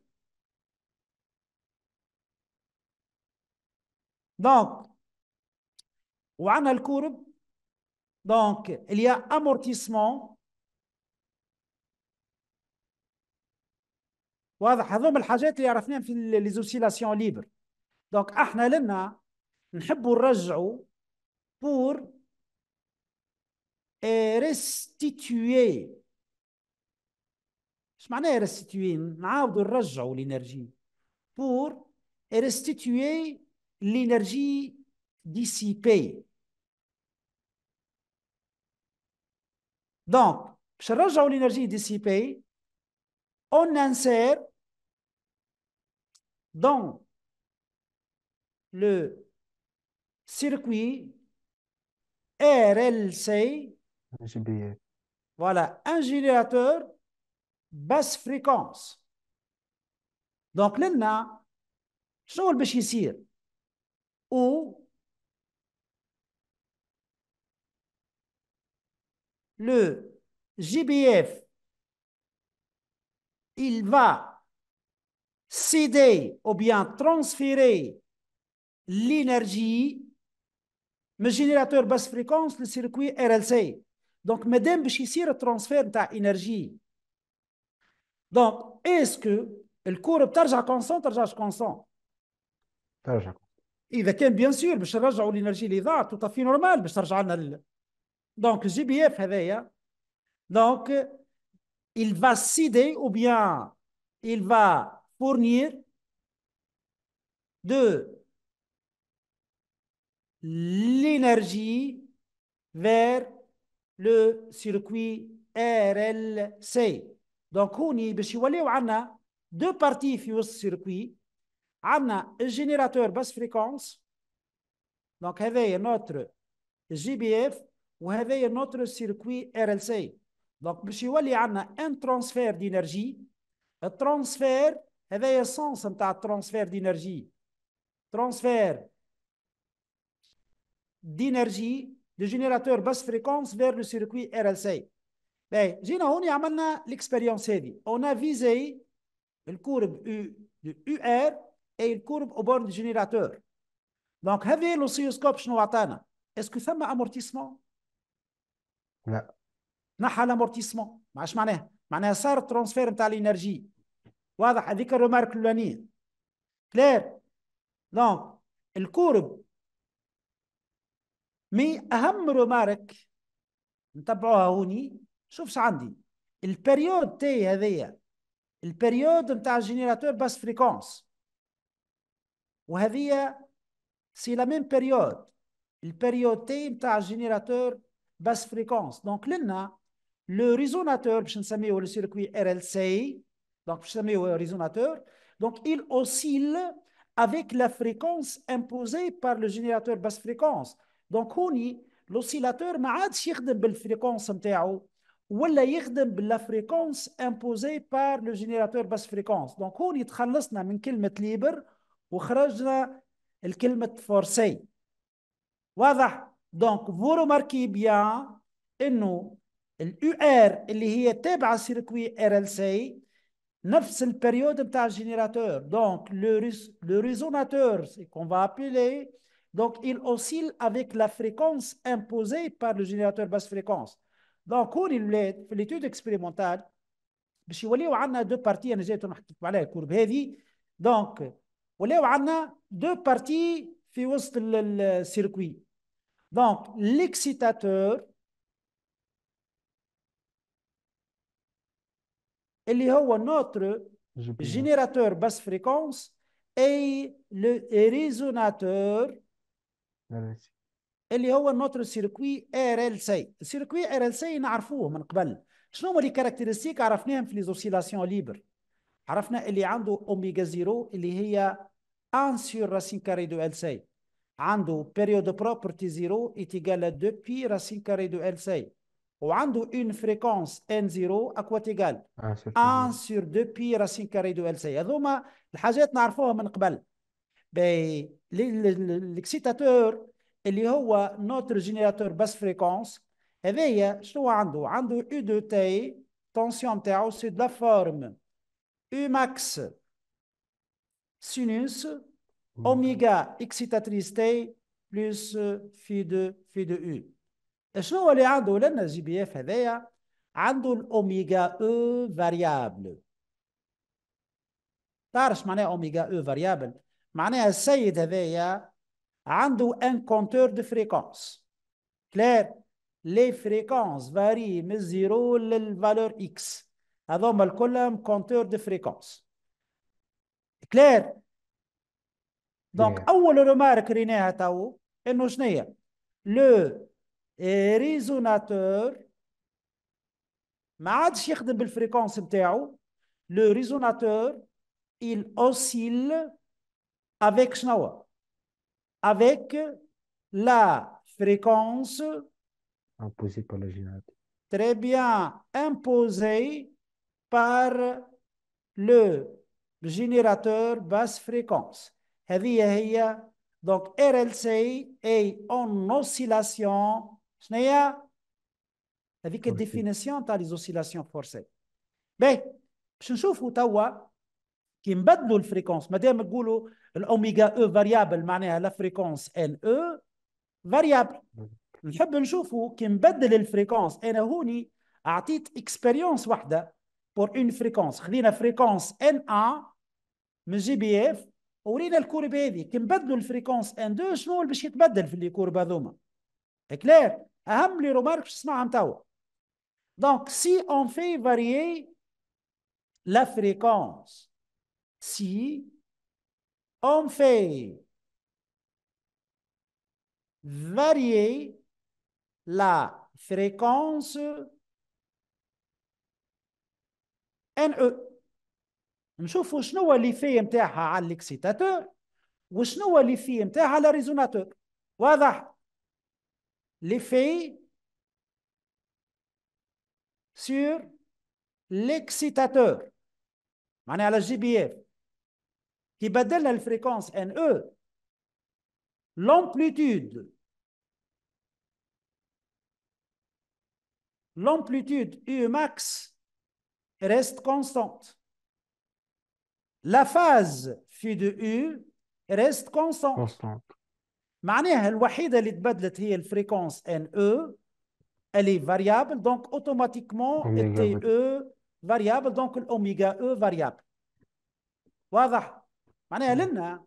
دونك وعندنا الكورب دونك il y a amortissement واضح هذوما الحاجات اللي عرفناهم في لي زوسيلاسيون ليبر دونك احنا لنا نحبوا نرجعوا بور est restitué. Ce qui est restitué, rage ou l'énergie pour restituer l'énergie dissipée. Donc, pour ou l'énergie dissipée, on insère dans le circuit RLC voilà, un générateur basse fréquence. Donc, là, je vais باش le GBF il va céder ou bien transférer l'énergie Le générateur basse fréquence le circuit RLC donc, madame, je suis ici transfert ta énergie. Donc, est-ce que le cours, est as déjà consent, tu as déjà consent bien sûr, je suis déjà l'énergie, les dents, tout à fait normal, déjà Donc, JBF, eh hein. donc, il va céder ou bien il va fournir de l'énergie vers لو سيركوي ار ال سي دونك هوني باش يوليو عندنا دو بارتي في وسط السيركوي عندنا الجينيراتور بس فريكونس دونك هذايا نوتر جي بي اف وهذايا نوتر سيركوي ار ال سي دونك باش يولي عندنا ان ترانسفير دينرجي الترانسفير هذايا السونس نتاع الترانسفير دينرجي ترانسفير دينرجي des générateur basse fréquence vers le circuit RLC. Ben, on a maintenant l'expérience On a visé le courbe de UR et le courbe au bord du générateur. Donc, avec l'oscilloscope, est-ce que ça un amortissement Non. Bah, je n'ai l'amortissement. Je n'ai pas ça transfert de l'énergie. Voilà, avec remarque l'année. Claire Donc, le courbe مي اهم رومارك نتبعوها هوني شوف شو عندي البريود تي هذيا البريود نتاع جينيراتور باس فريكونس وهذه سي لا ميم بريود البريود تي نتاع جينيراتور باس فريكونس دونك لنا لو ريزوناتور باش نسميوه لو سيركوي ار ال سي دونك باش نسميوه ريزوناتور دونك il oscille avec la fréquence imposée par le générateur basse fréquence دونك هوني لوسيلاتور ما عادش يخدم بالفريكونس نتاعو ولا يخدم بلا فريكونس امبوزي بار لو جينيراتور بس فريكونس دونك هوني تخلصنا من كلمه ليبر وخرجنا الكلمه فورسي واضح دونك فو روماركي بيان انه الاو ار اللي هي تابعه سيركوي ار ال سي نفس البريود نتاع الجينيراتور دونك لو ريزوناتور كون فا ابيلي Donc, il oscille avec la fréquence imposée par le générateur basse fréquence. Donc, il l'étude expérimentale, vais y a deux parties, courbe donc, il a deux parties dans le circuit. Donc, l'excitateur, il y a notre générateur basse fréquence et le résonateur, اللي هو نوتر سيركوي ار ال سي السيركوي ار ال سي نعرفوه من قبل شنو هما لي كاركتيرستيك عرفناهم في لي زوسيلاسيون ليبر عرفنا اللي عنده اوميغا زيرو اللي هي 1 سور راسين كاري دو ال سي عنده بيريود بروبرتي زيرو اتيغال 2 بي راسين كاري دو ال سي وعنده اون فريكونس ان زيرو اكوا تيغال 1 سور 2 بي راسين كاري دو ال سي هذوما الحاجات نعرفوها من قبل ليكسيتاتور اللي هو نوتر جينيراتور بس فريكونس هذايا شنو هو عنده عنده او دو تي تونسيون تاعو سي دو فورم او ماكس سينوس اوميغا اكسيتاتريس تي بلس في دو في دو او شنو هو اللي عنده لنا جي بي اف هذايا عنده الاوميغا او فاريابل تعرف معناها اوميغا او فاريابل معناها السيد هذايا عنده ان كونتور دو فريكونس كلير لي فريكونس فاري من زيرو للفالور اكس هذوما الكلهم كونتور دو فريكونس كلير دونك اول رمارك ريناها تو انه شنيا لو ريزوناتور ما عادش يخدم بالفريكونس نتاعو لو ريزوناتور il oscille avec avec la fréquence imposée par le générateur. Très bien, imposée par le générateur basse fréquence. Donc RLC est en oscillation. هذيك définition تاع forcées oscillations Je باهي que كي نبدلوا الفريكونس مادام نقولوا الاوميغا او فاريابل معناها لا فريكونس ان او فاريابل نحب نشوفوا كي نبدل الفريكونس انا هوني اعطيت اكسبيريونس واحده بور اون فريكونس خلينا فريكونس ان ا من جي بي اف ورينا الكورب هذه كي نبدلوا الفريكونس ان 2 شنو باش يتبدل في الكورب هذوما كلير اهم لي رومارك باش تسمعهم توا دونك سي اون في فاريي لا فريكونس Si on fait varier la fréquence NE, je vous fais nous allons le à l'excitateur, nous allons le faire monter à la résonateur. Voilà. Le faire sur l'excitateur. On est à la GBF. Il la fréquence NE, l'amplitude, l'amplitude U max reste constante. La phase phi de U reste constante. معناها اللي تبدلت هي NE elle est variable donc automatiquement TE variable donc l'oméga E variable Voilà. معناها لنا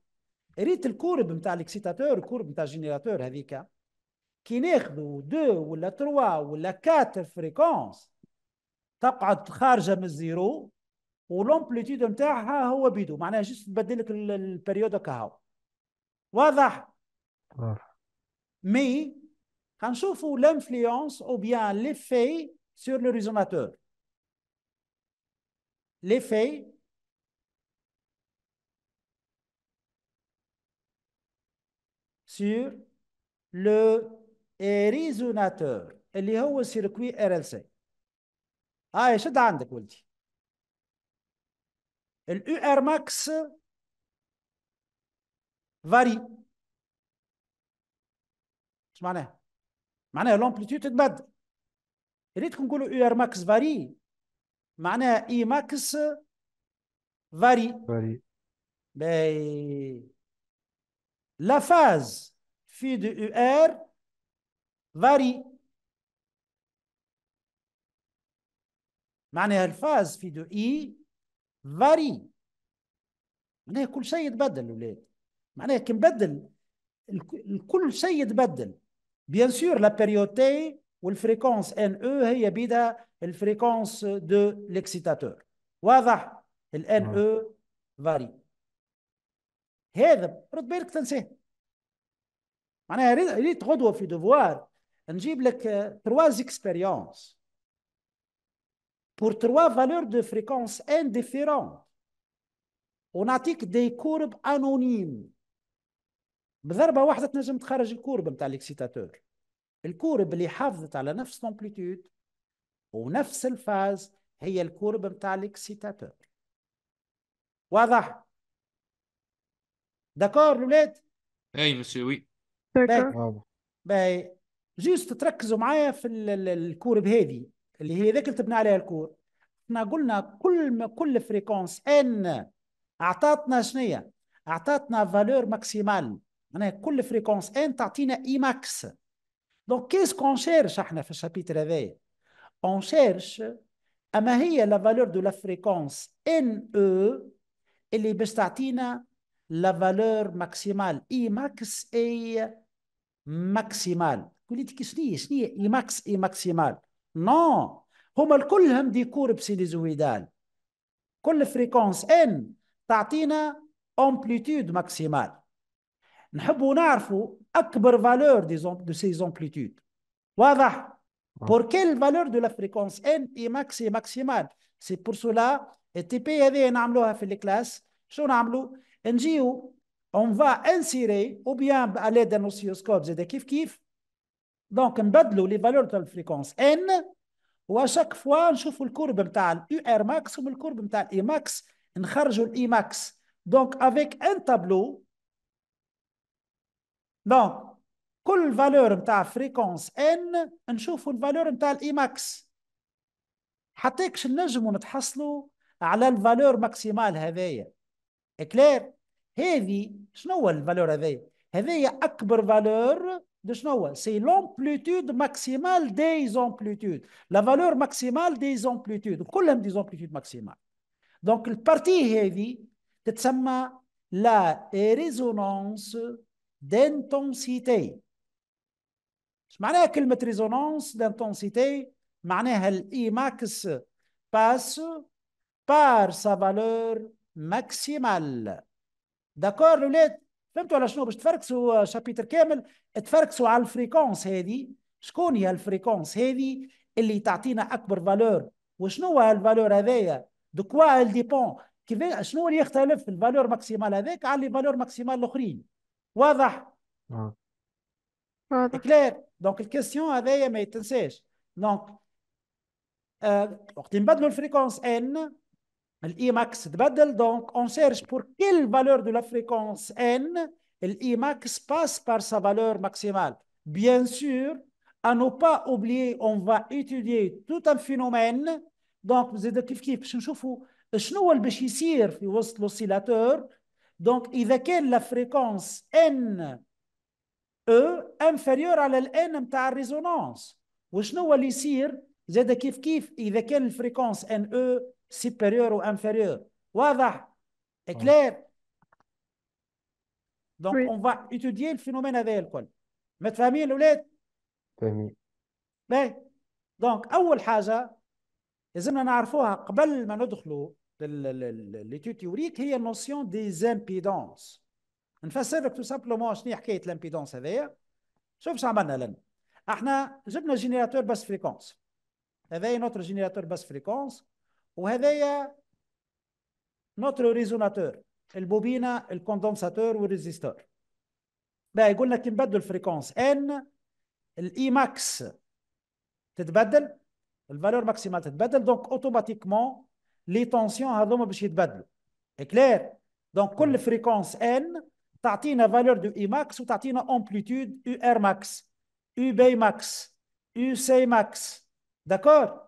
ريت الكورب نتاع الاكسيتاتور الكورب نتاع الجينيراتور هذيك كي ناخذوا دو ولا تروا ولا كاتر فريكونس تقعد خارجه من الزيرو ولومبليتيد نتاعها هو بيدو معناها جست تبدل لك البريود كهو واضح واضح مي حنشوفوا لانفلونس او بيان ليفي سور لو ريزوناتور ليفي sur le résonateur et هو سيركوي circuits RLC هاي شد عندك ولدي veut max varie معناها معناها bad تتبدل نقولوا UR معناها la phase phi de UR e varie معناها الفاز في دو اي فاري معناها كل شيء يتبدل ولاد معناها كي نبدل كل شيء يتبدل بيان سور لا بيريود تي والفريكونس ان او هي بيدها الفريكونس دو ليكسيتاتور واضح الان او فاري هذا رد بالك تنساه معناها ريت غدوه في دوفوار نجيب لك تروا زيكسبيريونس بور تروا فالور دو فريكونس انديفيرون ونعطيك دي كورب انونيم بضربه واحده تنجم تخرج الكورب نتاع الاكسيتاتور الكورب اللي حافظت على نفس لامبليتود ونفس الفاز هي الكورب نتاع الاكسيتاتور واضح داكور الولاد اي مسيو وي باهي باهي جيست تركزوا معايا في الكور بهذه اللي هي ذاك اللي تبنى عليها الكور احنا قلنا كل ما كل فريكونس ان اعطتنا شنية اعطتنا فالور ماكسيمال معناها كل فريكونس ان تعطينا اي ماكس دونك كيس كون شيرش احنا في الشابيتر هذايا اون شيرش اما هي لا فالور دو لا فريكونس ان او e، اللي باش تعطينا La valeur maximale, i max et maximale. C'est ce qui est, i max et maximale. Non. Si on a des cours psydézoïdales, quand la fréquence n est l'amplitude maximale, on a vu la valeur de ces amplitudes. Ah. Pour quelle valeur de la fréquence n est max et maximale C'est pour cela que nous avons fait les classes. Nous avons fait. نجيو اون فا انسيري او بيان à l'aide d'un oscilloscope زاد كيف كيف دونك نبدلوا لي فالور تاع الفريكونس ان وشاك فوا نشوفوا الكورب نتاع الاو ار ماكس ومن الكورب نتاع الاي ماكس نخرجوا الاي ماكس دونك افيك ان تابلو دونك كل فالور نتاع فريكونس ان نشوفوا الفالور نتاع الاي ماكس كش نجموا نتحصلوا على الفالور ماكسيمال هذايا snowball, valeur شنو هو الفالور valeur de snowball. C'est l'amplitude maximale des amplitudes. La valeur maximale des amplitudes. كلهم des amplitudes maximales. Donc, partie هذه تتسمى la résonance d'intensité. اش معناها la résonance d'intensité؟ معناها الإي l'Imax passe par sa valeur ماكسيمال داكور الاولاد فهمتوا على شنو باش تفركسوا آه، شابيتر كامل تفركسوا على الفريكونس هذه شكون هي الفريكونس هذه اللي تعطينا اكبر فالور وشنو هو الفالور هذايا دو كوا ديبون كيف شنو اللي يختلف الفالور ماكسيمال هذاك على الفالور ماكسيمال الاخرين واضح واضح كلير دونك الكيستيون هذايا ما يتنساش دونك آه، وقت نبدلوا الفريكونس ان l'Imax tbaddel, donc on cherche pour quelle valeur de la fréquence N l'Imax passe par sa valeur maximale. Bien sûr, à ne pas oublier, on va étudier tout un phénomène. Donc, vous êtes كيف كيف Je ne شنو اللي باش يصير في وسط l'oscillateur. Donc, إذا a la fréquence N E inférieure على الN نتاع الريزونانس وشنو اللي يصير زاد كيف كيف a quelle fréquence N E supérieur ou inférieur. Wadah, est éclair. Donc, on va étudier le phénomène avec l'alcool. Mais tu famille, le Famille. Mais, ben, donc, awal haja, les gens en arfoua, qu'bel chose l'étude théorique, qui est la notion des impédances. On fait ça tout simplement, je n'ai pas l'impédance avec. Sauf ça, on a l'an. Nous avons un générateur basse fréquence. un autre générateur basse fréquence, ou avez-vous notre résonateur, le bobine, le condensateur ou le résistor? Eh bien, il y a une fréquence N, l'Imax. Tu es La valeur maximale est bête, donc automatiquement, les tensions ont l'homme de se bêter. C'est clair. Donc, quand la fréquence N, tu as une valeur de Imax e ou tu as une amplitude UR max, UB D'accord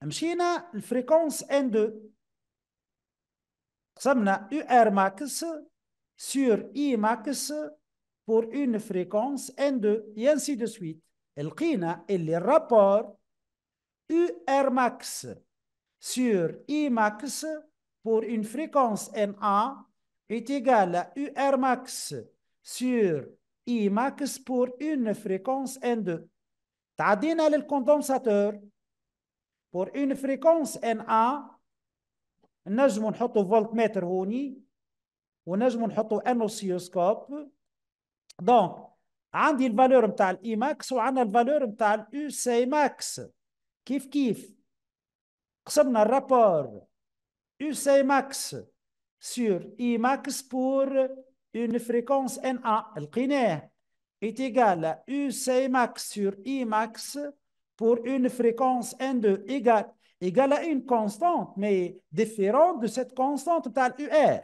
la fréquence N2 a UR max sur I max pour une fréquence N2 et ainsi de suite. et le rapport UR max sur I max pour une fréquence N1 est égal à UR max sur I max pour une fréquence N2. le condensateur. Pour une fréquence n a, on avons mis un voltmètre ici, et N un oscilloscope. Donc, on a une valeur appelée I max on a une valeur appelée Uc max. kif. On a le rapport Uc max sur I max pour une fréquence n 1 Le kiné est égal à Uc max sur I max pour une fréquence N2 égale, à une constante, mais différente de cette constante totale UR.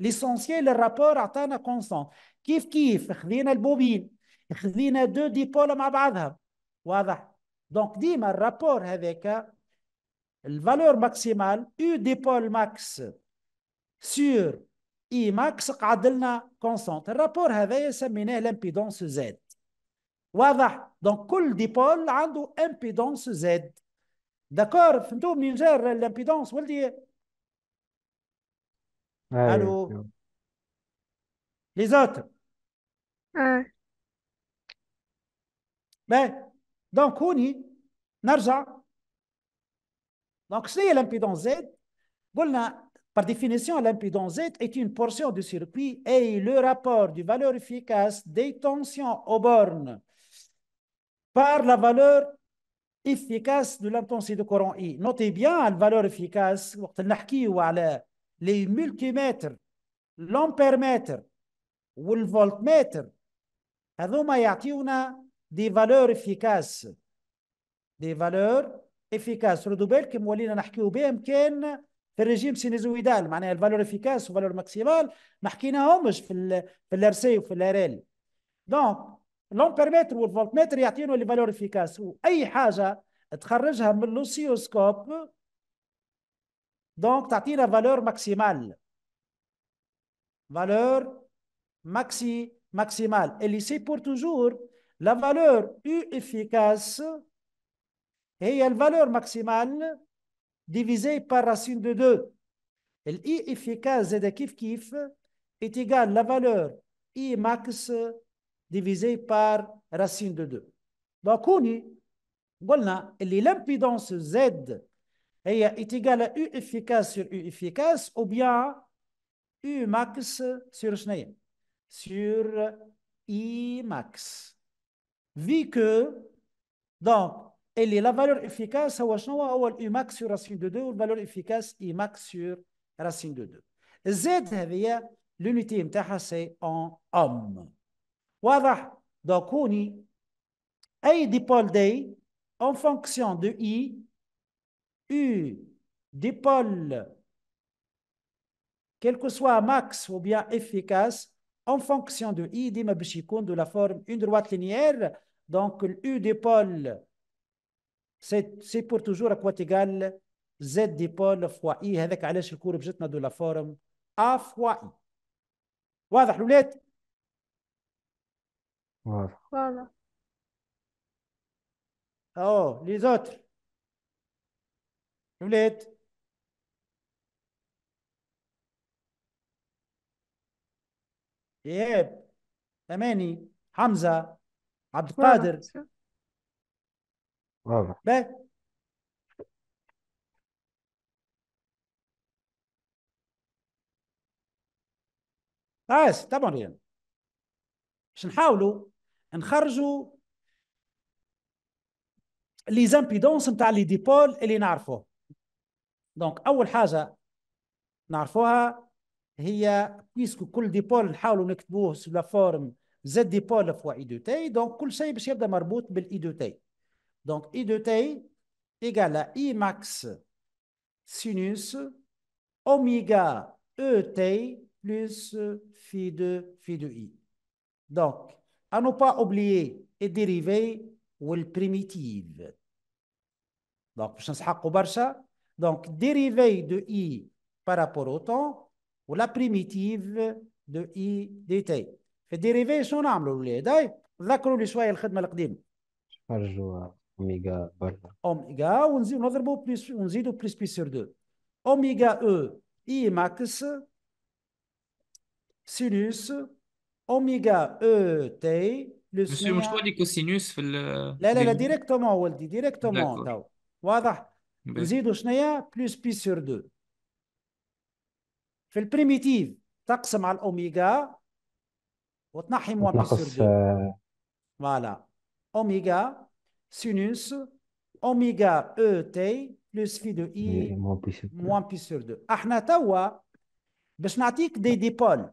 L'essentiel, le rapport atteint la constante. Kif kif, khdina le bobine, deux dipôles Donc, dit ma rapport avec euh, la valeur maximale, U dipôle max sur I max, la constante. Le rapport avec l'impédance Z. واضح دونك كل ديبول عنده امبيدونس Z. D'accord فهمتوا منين جا الامبيدونس ولدي الو لي Les autres ben, Donc, دونك هوني نرجع Par définition, l'impédance Z est une portion du circuit et le rapport du valeur efficace des tensions aux bornes par la valeur efficace de l'intensité de courant I. Notez bien la valeur efficace, les multimètres, l'ampèremètre ou le voltmètre. nous avons des valeurs efficaces. Des valeurs efficaces. Le double que nous avons dit, c'est le régime sinusoïdal. La valeur efficace ou la valeur maximale, nous avons dit valeurs c'est le RC ou le Donc, non permettre pour voltmètre maître et efficaces. la valeur efficace. chose, haja, et carajam l'oscilloscope. Donc, tu as la valeur maximale. Valeur maxi maximale. Et ici, pour toujours, la valeur U efficace est la valeur maximale divisée par racine de 2. Et l'I efficace de kif kif est égal à la valeur I max divisé par racine de 2. Donc, on l'impédance Z est égale à U efficace sur U efficace ou bien U max sur I max. Vu que, donc, elle est la valeur efficace à U max sur racine de 2 ou la valeur efficace I max sur racine de 2. Z, l'unité MTH, c'est en homme. Donc, دونك A اي ديبول en fonction de i u dipôle quel que soit max ou bien efficace en fonction de i de la forme une droite linéaire donc u dipôle c'est pour toujours à quoi égal z dipôle fois i avec le الكورب جاتنا de la forme a fois i Voilà, واضح Voilà. Oh, les autres. ولاد إيهاب أماني حمزة عبد القادر واضح باهي بس c'est باش نحاولوا نخرجوا لي زامبيدونس نتاع لي ديبول اللي نعرفوه دونك اول حاجه نعرفوها هي بيسكو كل ديبول نحاولوا نكتبوه سو لا فورم زد ديبول فوا اي دو تي دونك كل شيء باش يبدا مربوط بالاي دو تي دونك اي دو تي ايغال اي ماكس سينوس اوميغا او تي بلس في دو في دو اي دونك à ne pas oublier les dérivées ou les primitives. Donc, je peu sais ça. Donc, dérivée de i par rapport au temps ou la primitive de i dt. Fait dérivé, son nom, le voulez. D'ailleurs, la croix du soir, Je chèque de Omega, Omega, on dit, un autre mot plus. on dit, de plus sur 2. Omega E, I max, sinus, اوميجا او تي بس مش هو دي كوسينوس في لا لا لا ديريكتومون ولدي ديريكتومون تو واضح نزيدوا شنيا بلس بي سور دو في البريميتيف تقسم على الاوميجا وتنحي موان بي سور دو فوالا اوميجا سينوس اوميجا او تي بلس في دو اي موان بي سور دو احنا توا باش نعطيك دي ديبول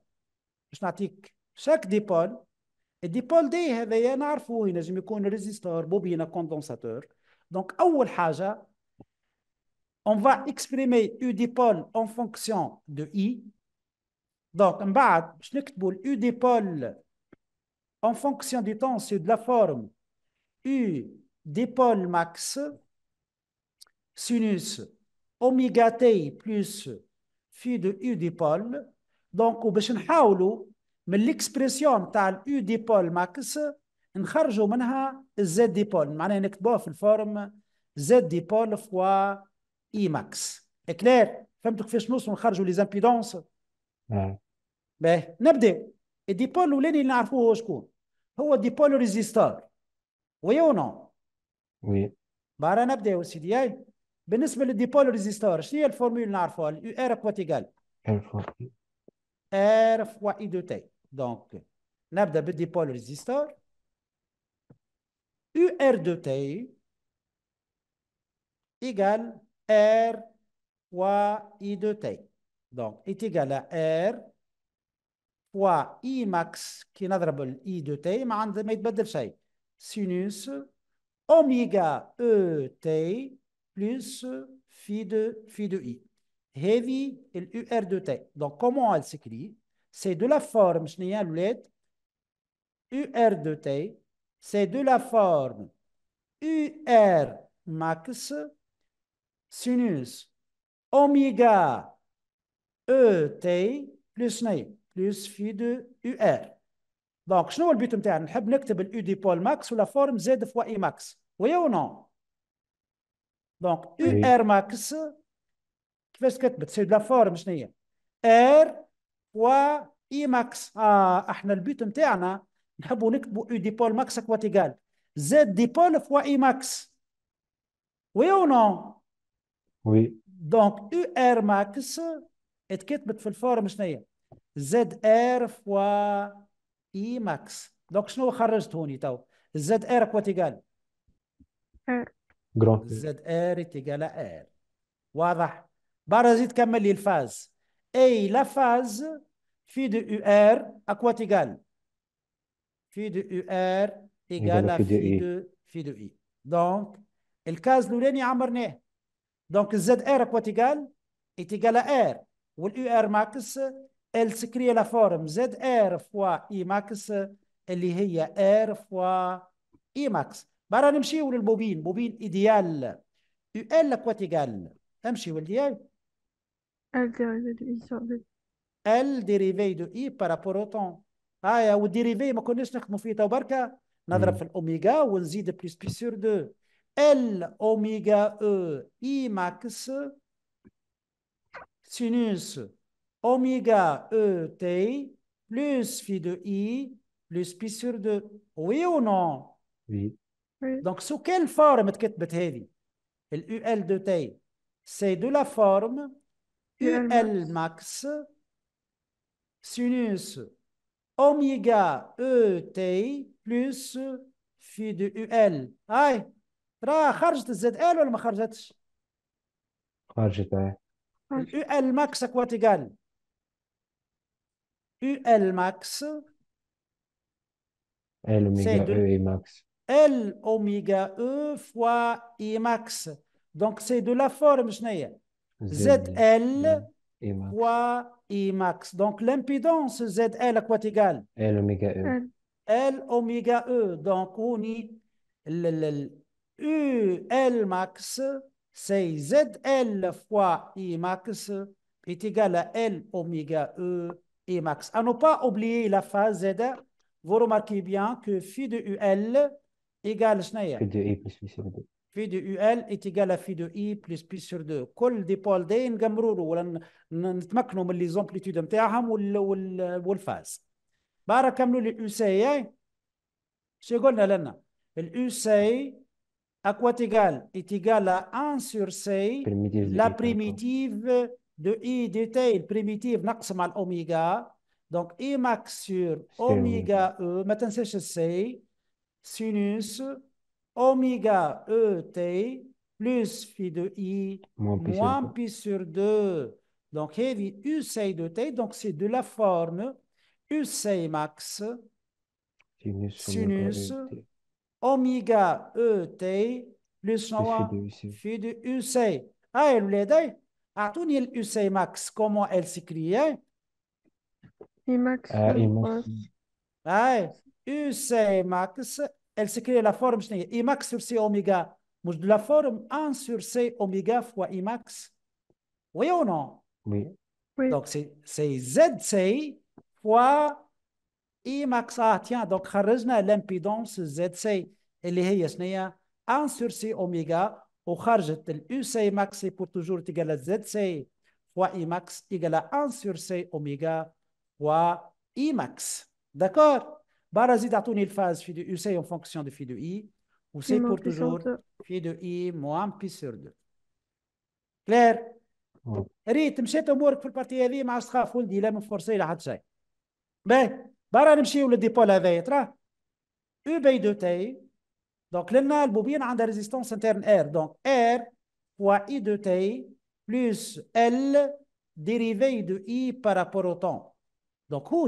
باش نعطيك Chaque dipole, et dipole d'e, il y a un bobine, un condensateur. Donc, la première on va exprimer U dipole en fonction de I. Donc, on va exprimer U dipole en fonction du temps, c'est de la forme U dipole max sinus oméga t plus phi de U dipole. Donc, on va من ليكسبريسيون تاع الاو ديبول ماكس نخرجوا منها الزد ديبول معناها نكتبوها في الفورم زد ديبول فوا اي ماكس كلير فهمتوا كيفاش نوصلوا نخرجوا لي زامبيدونس باهي نبدا الديبول الاولاني اللي نعرفوه هو شكون هو بول ريزيستور وي او نو وي نبدا نبداو سيدي اي بالنسبه للديبول ريزيستور شنو هي الفورمول اللي نعرفوها اليو ار كواتيغال ار فوا اي دو تي Donc, le resistor. U UR de T égale R fois I de T. Donc, est égal à R fois I max qui n'a pas I de T, mais on va dire ça. Sinus omega E T plus phi de, phi de I. Heavy et UR de T. Donc, comment elle s'écrit c'est de la forme, je n'ai pas UR de T, c'est de la forme UR max sinus oméga ET plus plus phi de UR. Donc, je n'ai pas le but de U dipôle max sous la forme Z fois I e max. Oui ou non? Donc, UR max, qu'est-ce que c'est de la forme, je n'ai R واي ماكس اه احنا البيت نتاعنا نحبوا نكتبوا اي ديبول ماكس كواتيغال زد ديبول فوا اي ماكس وي او نو وي دونك او ار ماكس اتكتبت في الفورم شنو زد ار فوا اي ماكس دونك شنو خرجت هوني تو زد ار كواتيغال ار زد ار تيغال ار واضح برا زيد كمل لي الفاز اي لا فاز في دو او ار اكوا تيغال في دو او ار ايغال في دو في دو اي دونك الكاز الاولاني عمرناه دونك الزد ار اكوا تيغال اي تيغال ار والاو ار ماكس ال سكري لا فورم زد ار فوا اي ماكس اللي هي ار فوا اي ماكس برا نمشيو للبوبين بوبين ايديال او ال اكوا تيغال امشي والديال L dérivé de I par rapport au temps. Ah, et y a une dérivé, je connais ce que je fais. Nous avons fait l'oméga ou l'z plus pi sur 2. L oméga e i max sinus oméga e t plus phi de i plus pi sur 2. Oui ou non Oui. Donc, sous quelle forme est-ce que tu L l de t. C'est de la forme. UL max sinus oméga ET plus phi de UL. Aïe, tra, charge de ZL ou le charge de Charge de max à quoi égal? UL e L Omega E max. L oméga E fois I max. Donc c'est de la forme, je pas. ZL fois Imax. Donc l'impédance ZL à quoi est égale L oméga E. L oméga E. Donc on y U L max, c'est ZL fois Imax, est égal à L oméga E Imax À ne pas oublier la phase Z. Vous remarquez bien que phi de UL égale Schneier. Phi de E plus phi Fi de UL est égal à Fi de I plus Pi sur 2. C'est ce que nous ont le même nombre. On ne sait pas si l'amplitude est importante ou si c'est faible. On va faire le UC. le est égal à 1 sur C, la primitive de I de T, la primitive maximale d'Omega, donc I max sur Omega E, maintenant c'est C, sinus oméga ET plus phi de I moins, pi, sur 2. Donc, heavy UCI de T, donc c'est de la forme UC max sinus, sinus e oméga ET plus phi de UCI. Ah, elle l'aide. À ah, tout le UC max, comment elle s'écrit hein? I max. Ah, max elle se crée la forme I max sur C oméga. De la forme 1 sur C oméga fois Imax Oui ou non Oui. Donc, c'est ZC fois Imax ah Tiens, donc, خرجنا l'impédance ZC elle est 1 sur C oméga وخرجت Uc max max, pour toujours égal à ZC fois Imax égal à 1 sur C oméga fois Imax D'accord c'est en' fonction phase phi de I de phi de i. Oh. pour toujours, phi ben, de i moins pi sur Claire? Oui. ريت مشيت امورك في البارتي هذه force ولدي لا لا شيء باهي le للديبول هذايا de t. Donc, تي دونك bobin a عندها ريزيستونس interne R. Donc, fois i de t plus L dérivée de i par rapport au temps. Donc, on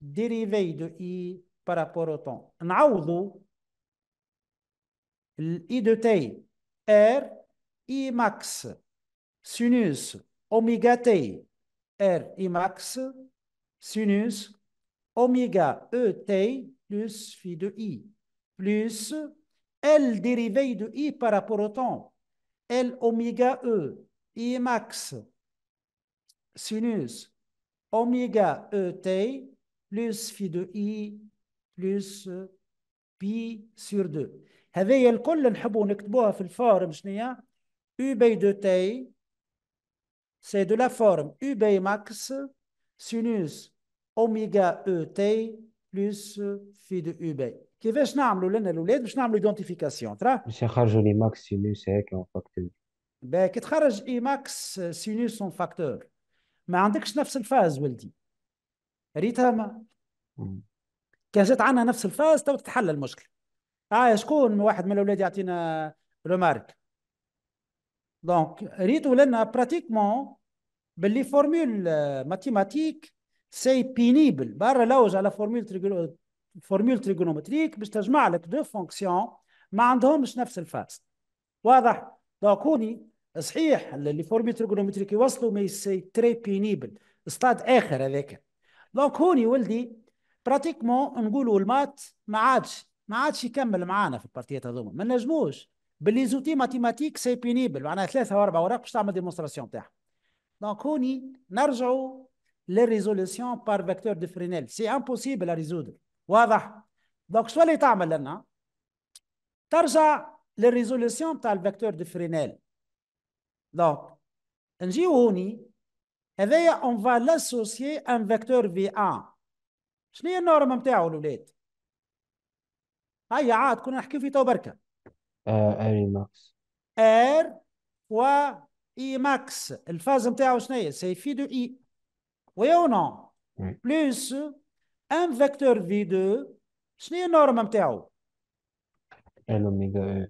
dérivée de i par rapport au temps. outre, i de t r i max sinus oméga t r i max sinus oméga e t plus phi de i plus L dérivée de I par rapport au temps. L oméga E, I max, sinus, oméga E T plus في دو اي بلس بي سور دو هذايا الكل نحبوا نكتبوها في الفورم شنيا يو بي دو تي سي دو لا فورم يو بي ماكس سينوس اوميغا او تي بلس في دو يو بي كيفاش نعملوا لنا الاولاد باش نعملوا ايدونتيفيكاسيون ترى باش يخرجوا لي ماكس سينوس هيك اون فاكتور باهي كي تخرج اي ماكس سينوس اون فاكتور ما عندكش نفس الفاز ولدي ريتاما كان جات عندنا نفس الفاز تو تتحل المشكله اه شكون واحد من الاولاد يعطينا رومارك دونك ريت ولنا براتيكمون باللي فورمول ماتيماتيك سي بينيبل برا لوج على فورمول تريغو فورمول تريغونومتريك باش تجمع لك دو فونكسيون ما عندهمش نفس الفاز واضح دونك هوني صحيح اللي فورمول تريغونومتريك يوصلوا مي سي تري بينيبل ستاد اخر هذاك دونك هوني ولدي براتيكمون نقولوا المات ما عادش ما عادش يكمل معانا في البارتيات هذوما ما نجموش باللي زوتي ماتيماتيك سي بينيبل معناها ثلاثه وأربعة اوراق باش تعمل ديمونستراسيون تاعها دونك هوني نرجعوا للريزوليسيون بار فيكتور دو فرينيل سي امبوسيبل ريزودر واضح دونك شو اللي تعمل لنا ترجع للريزوليسيون تاع الفيكتور دو فرينيل دونك نجيو هوني هذايا اون فا ان فيكتور في ان شنو هي النورم نتاعو الاولاد هيا عاد كنا نحكي في تو بركه اي ماكس ار و اي ماكس الفاز نتاعو شنو هي سي في دو اي وي او نو بلوس ان فيكتور في دو شنو هي النورم نتاعو ال اوميغا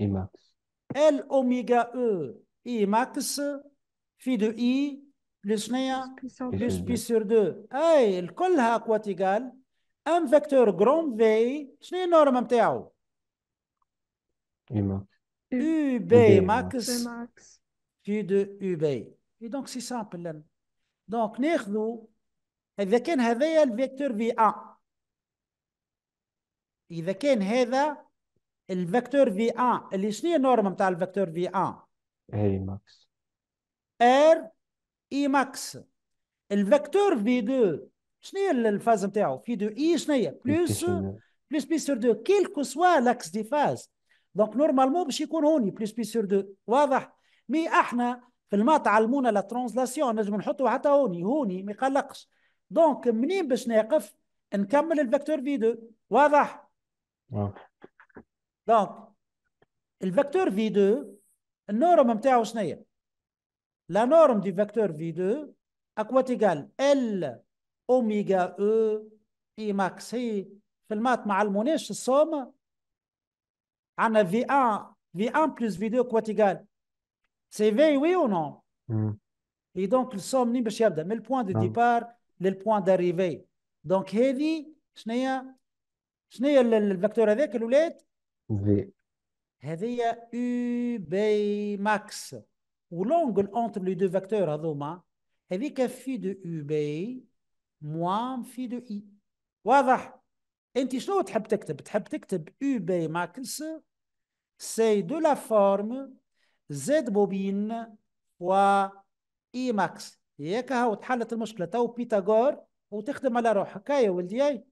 اي ماكس ال اوميغا او اي ماكس في دو اي بلس 100 بلس بي سور 2 اي الكلها اكواتيكال ام فيكتور جروم في شنو هي النورم نتاعو؟ اي U B max في دو U B اي دونك سي سامبل دونك ناخذو اذا كان هذايا الفيكتور في أ اذا كان هذا الفيكتور في أ اللي شنو هي النورم نتاع الفيكتور في أ؟ اي ماكس ار اي ماكس الفيكتور في دو شنو هي الفاز نتاعو في دو اي شنو هي بلس بلس بي سور كيل كيلكو سوا لاكس دي فاز دونك نورمالمون باش يكون هوني بلس بي سور دو واضح مي احنا في الما تعلمونا لا ترانزلاسيون نجم نحطو حتى هوني هوني ما يقلقش دونك منين باش نقف نكمل الفيكتور في دو واضح واضح دونك الفيكتور في دو النورم نتاعو شنو هي la norme du vecteur V2 à quoi d'égal égale L Omega, E I max le Filmat ma almonèche somme. On a V1, V1 plus V2 quoi d'égal C'est V, oui ou non? Hmm. Et donc, la somme n'est pas chiable. Mais le point de hmm. départ, le point d'arrivée. Donc, heavy, je n'ai pas le vecteur avec, le V. Heavy, U, B, max. والانجل اونتر لي دو فاكتور هذوما هذيك في دو او بي موان في دو اي واضح انت شنو تحب تكتب تحب تكتب او بي ماكس سي دو لا فورم زد بوبين و اي ماكس ياك هاو تحلت المشكله تو بيتاغور وتخدم على روحك هيا ولدي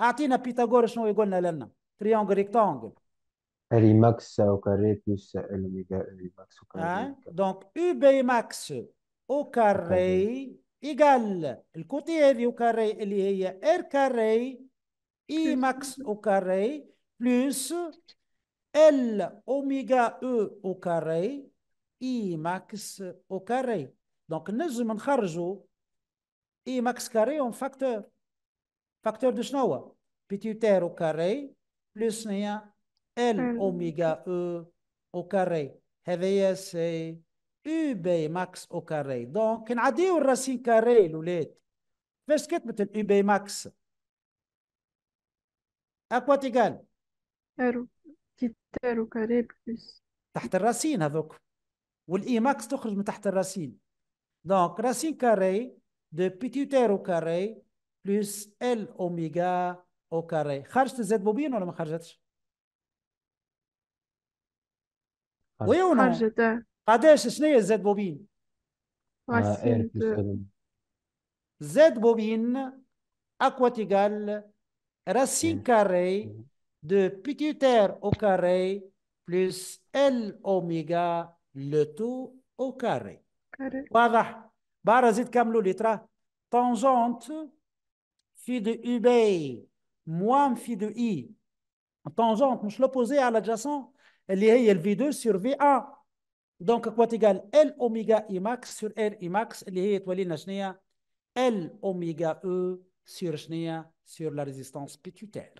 اعطينا بيتاغور شنو يقولنا لنا تريونغ ريكتانجل Remax au carré plus L oméga Remax au carré. Hein? Donc UB max au carré يقال الكوتي هذه او كاري اللي هي ار كاري اي ماكس او كاري بلس ال اوميغا او او كاري اي ماكس او كاري دونك نجم نخرجوا اي ماكس كاري اون فاكتور فاكتور دو شنو هو بيتي تير او كاري بلس هي ال اوميجا او او كاري هذايا سي او بي ماكس او كاري دونك نعديو الراسين كاري الولاد فاش كتبت الاو بي ماكس اكوا تيغال ارو تيتارو كاري بلس تحت الراسين هذوك والاي ماكس تخرج من تحت الراسين دونك راسين كاري دو بيتيتير او كاري بلس ال اوميجا او كاري خرجت الزد بوبين ولا ما خرجتش وي ou ah, non قداش شنو z ah, Z bobine quoi racine carrée de petit terre au carré plus L oméga le tout au carré. Voilà. Barazit kamlou litra. Tangente, phi de UB, moins phi de I. Tangente, je l'opposé à l'adjacent, elle est v 2 sur VA. Donc, quoi égale L omega Imax sur L Imax, max? L omega E sur sur la résistance pituitaire.